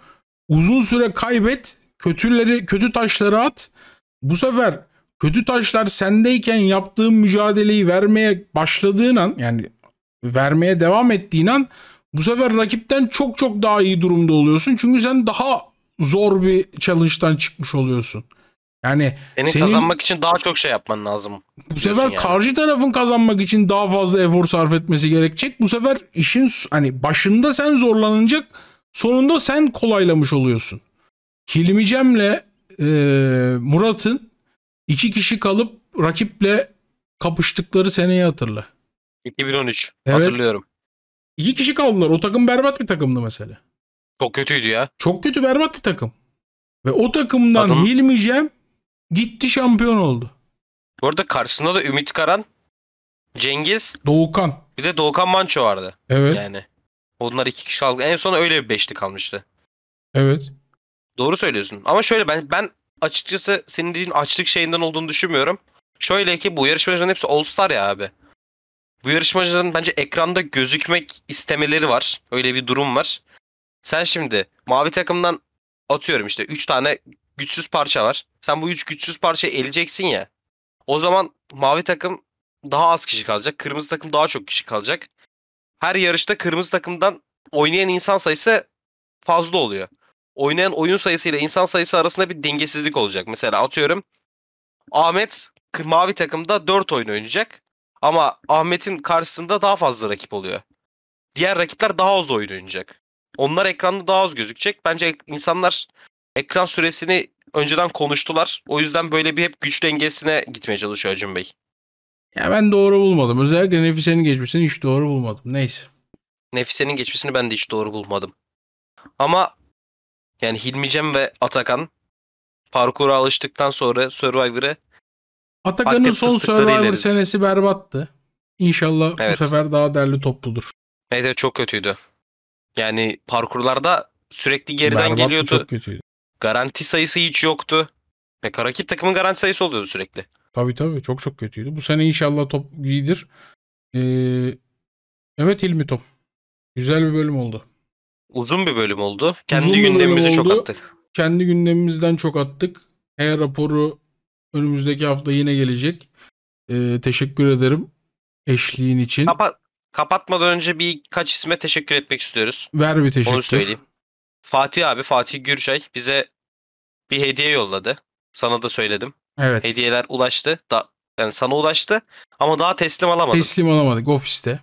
Uzun süre kaybet. Kötüleri, kötü taşları at. Bu sefer kötü taşlar sendeyken yaptığın mücadeleyi vermeye başladığın an yani vermeye devam ettiğin an bu sefer rakipten çok çok daha iyi durumda oluyorsun. Çünkü sen daha zor bir challenge'dan çıkmış oluyorsun. Yani Beni senin kazanmak için daha çok şey yapman lazım. Bu sefer yani. karşı tarafın kazanmak için daha fazla efor sarf etmesi gerekecek. Bu sefer işin hani başında sen zorlanacak, sonunda sen kolaylamış oluyorsun. Hilmicem'le e, Murat'ın iki kişi kalıp rakiple kapıştıkları seneyi hatırla. 2013 evet. hatırlıyorum. İki kişi kaldılar. O takım berbat bir takımdı mesela. Çok kötüydü ya. Çok kötü berbat bir takım. Ve o takımdan Adam... Hilmi Cem Gitti şampiyon oldu. Bu arada karşısında da Ümit Karan, Cengiz, Doğukan. Bir de Doğukan Manço vardı. Evet. Yani. Onlar iki kişi kaldı. En son öyle bir beşli kalmıştı. Evet. Doğru söylüyorsun. Ama şöyle ben ben açıkçası senin dediğin açlık şeyinden olduğunu düşünmüyorum. Şöyle ki bu yarışmacıların hepsi All Star ya abi. Bu yarışmacıların bence ekranda gözükmek istemeleri var. Öyle bir durum var. Sen şimdi mavi takımdan atıyorum işte 3 tane güçsüz parça var. Sen bu üç güçsüz parçayı eleceksin ya. O zaman mavi takım daha az kişi kalacak. Kırmızı takım daha çok kişi kalacak. Her yarışta kırmızı takımdan oynayan insan sayısı fazla oluyor. Oynayan oyun sayısı ile insan sayısı arasında bir dengesizlik olacak. Mesela atıyorum Ahmet mavi takımda 4 oyun oynayacak. Ama Ahmet'in karşısında daha fazla rakip oluyor. Diğer rakipler daha az oyun oynayacak. Onlar ekranda daha az gözükecek. Bence insanlar ekran süresini önceden konuştular. O yüzden böyle bir hep güç dengesine gitmeye çalışıyor Acun Bey. Ya ben doğru bulmadım. Özellikle Nefise'nin geçmişini hiç doğru bulmadım. Neyse. Nefise'nin geçmişini ben de hiç doğru bulmadım. Ama yani Hilmi Cem ve Atakan parkura alıştıktan sonra Survivor'ı Atakan'ın son Survivor ileri. senesi berbattı. İnşallah evet. bu sefer daha derli topludur. Evet, evet çok kötüydü. Yani parkurlarda sürekli geriden Berbattı, geliyordu. Çok kötüydü. Garanti sayısı hiç yoktu. Ya e, rakip takımın garanti sayısı oluyordu sürekli. Tabii tabii çok çok kötüydü. Bu sene inşallah top giydir. Ee, evet Hilmi Top. Güzel bir bölüm oldu. Uzun bir bölüm oldu. Kendi Uzun gündemimizi oldu. çok attık. Kendi gündemimizden çok attık. Her raporu önümüzdeki hafta yine gelecek. Ee, teşekkür ederim eşliğin için. Kapa- kapatmadan önce birkaç isme teşekkür etmek istiyoruz. Ver bir teşekkür. Onu söyleyeyim. Fatih abi, Fatih Gürşay bize bir hediye yolladı. Sana da söyledim. Evet. Hediyeler ulaştı. Da, yani sana ulaştı ama daha teslim alamadık. Teslim alamadık ofiste.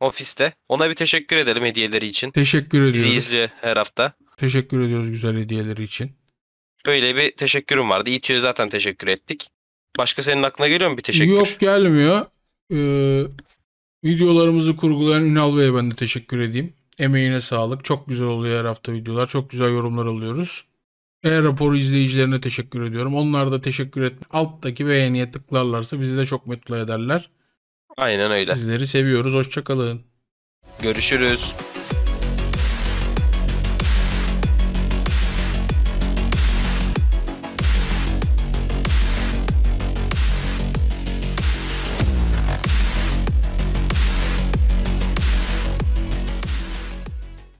Ofiste. Ona bir teşekkür edelim hediyeleri için. Teşekkür ediyoruz. Bizi izliyor her hafta. Teşekkür ediyoruz güzel hediyeleri için. Öyle bir teşekkürüm vardı. İTÜ'ye zaten teşekkür ettik. Başka senin aklına geliyor mu bir teşekkür? Yok gelmiyor. Ee, videolarımızı kurgulayan Ünal Bey'e ben de teşekkür edeyim. Emeğine sağlık. Çok güzel oluyor her hafta videolar. Çok güzel yorumlar alıyoruz. E-raporu izleyicilerine teşekkür ediyorum. Onlar da teşekkür et. Alttaki beğeniye tıklarlarsa bizi de çok mutlu ederler. Aynen öyle. Sizleri seviyoruz. Hoşçakalın. Görüşürüz.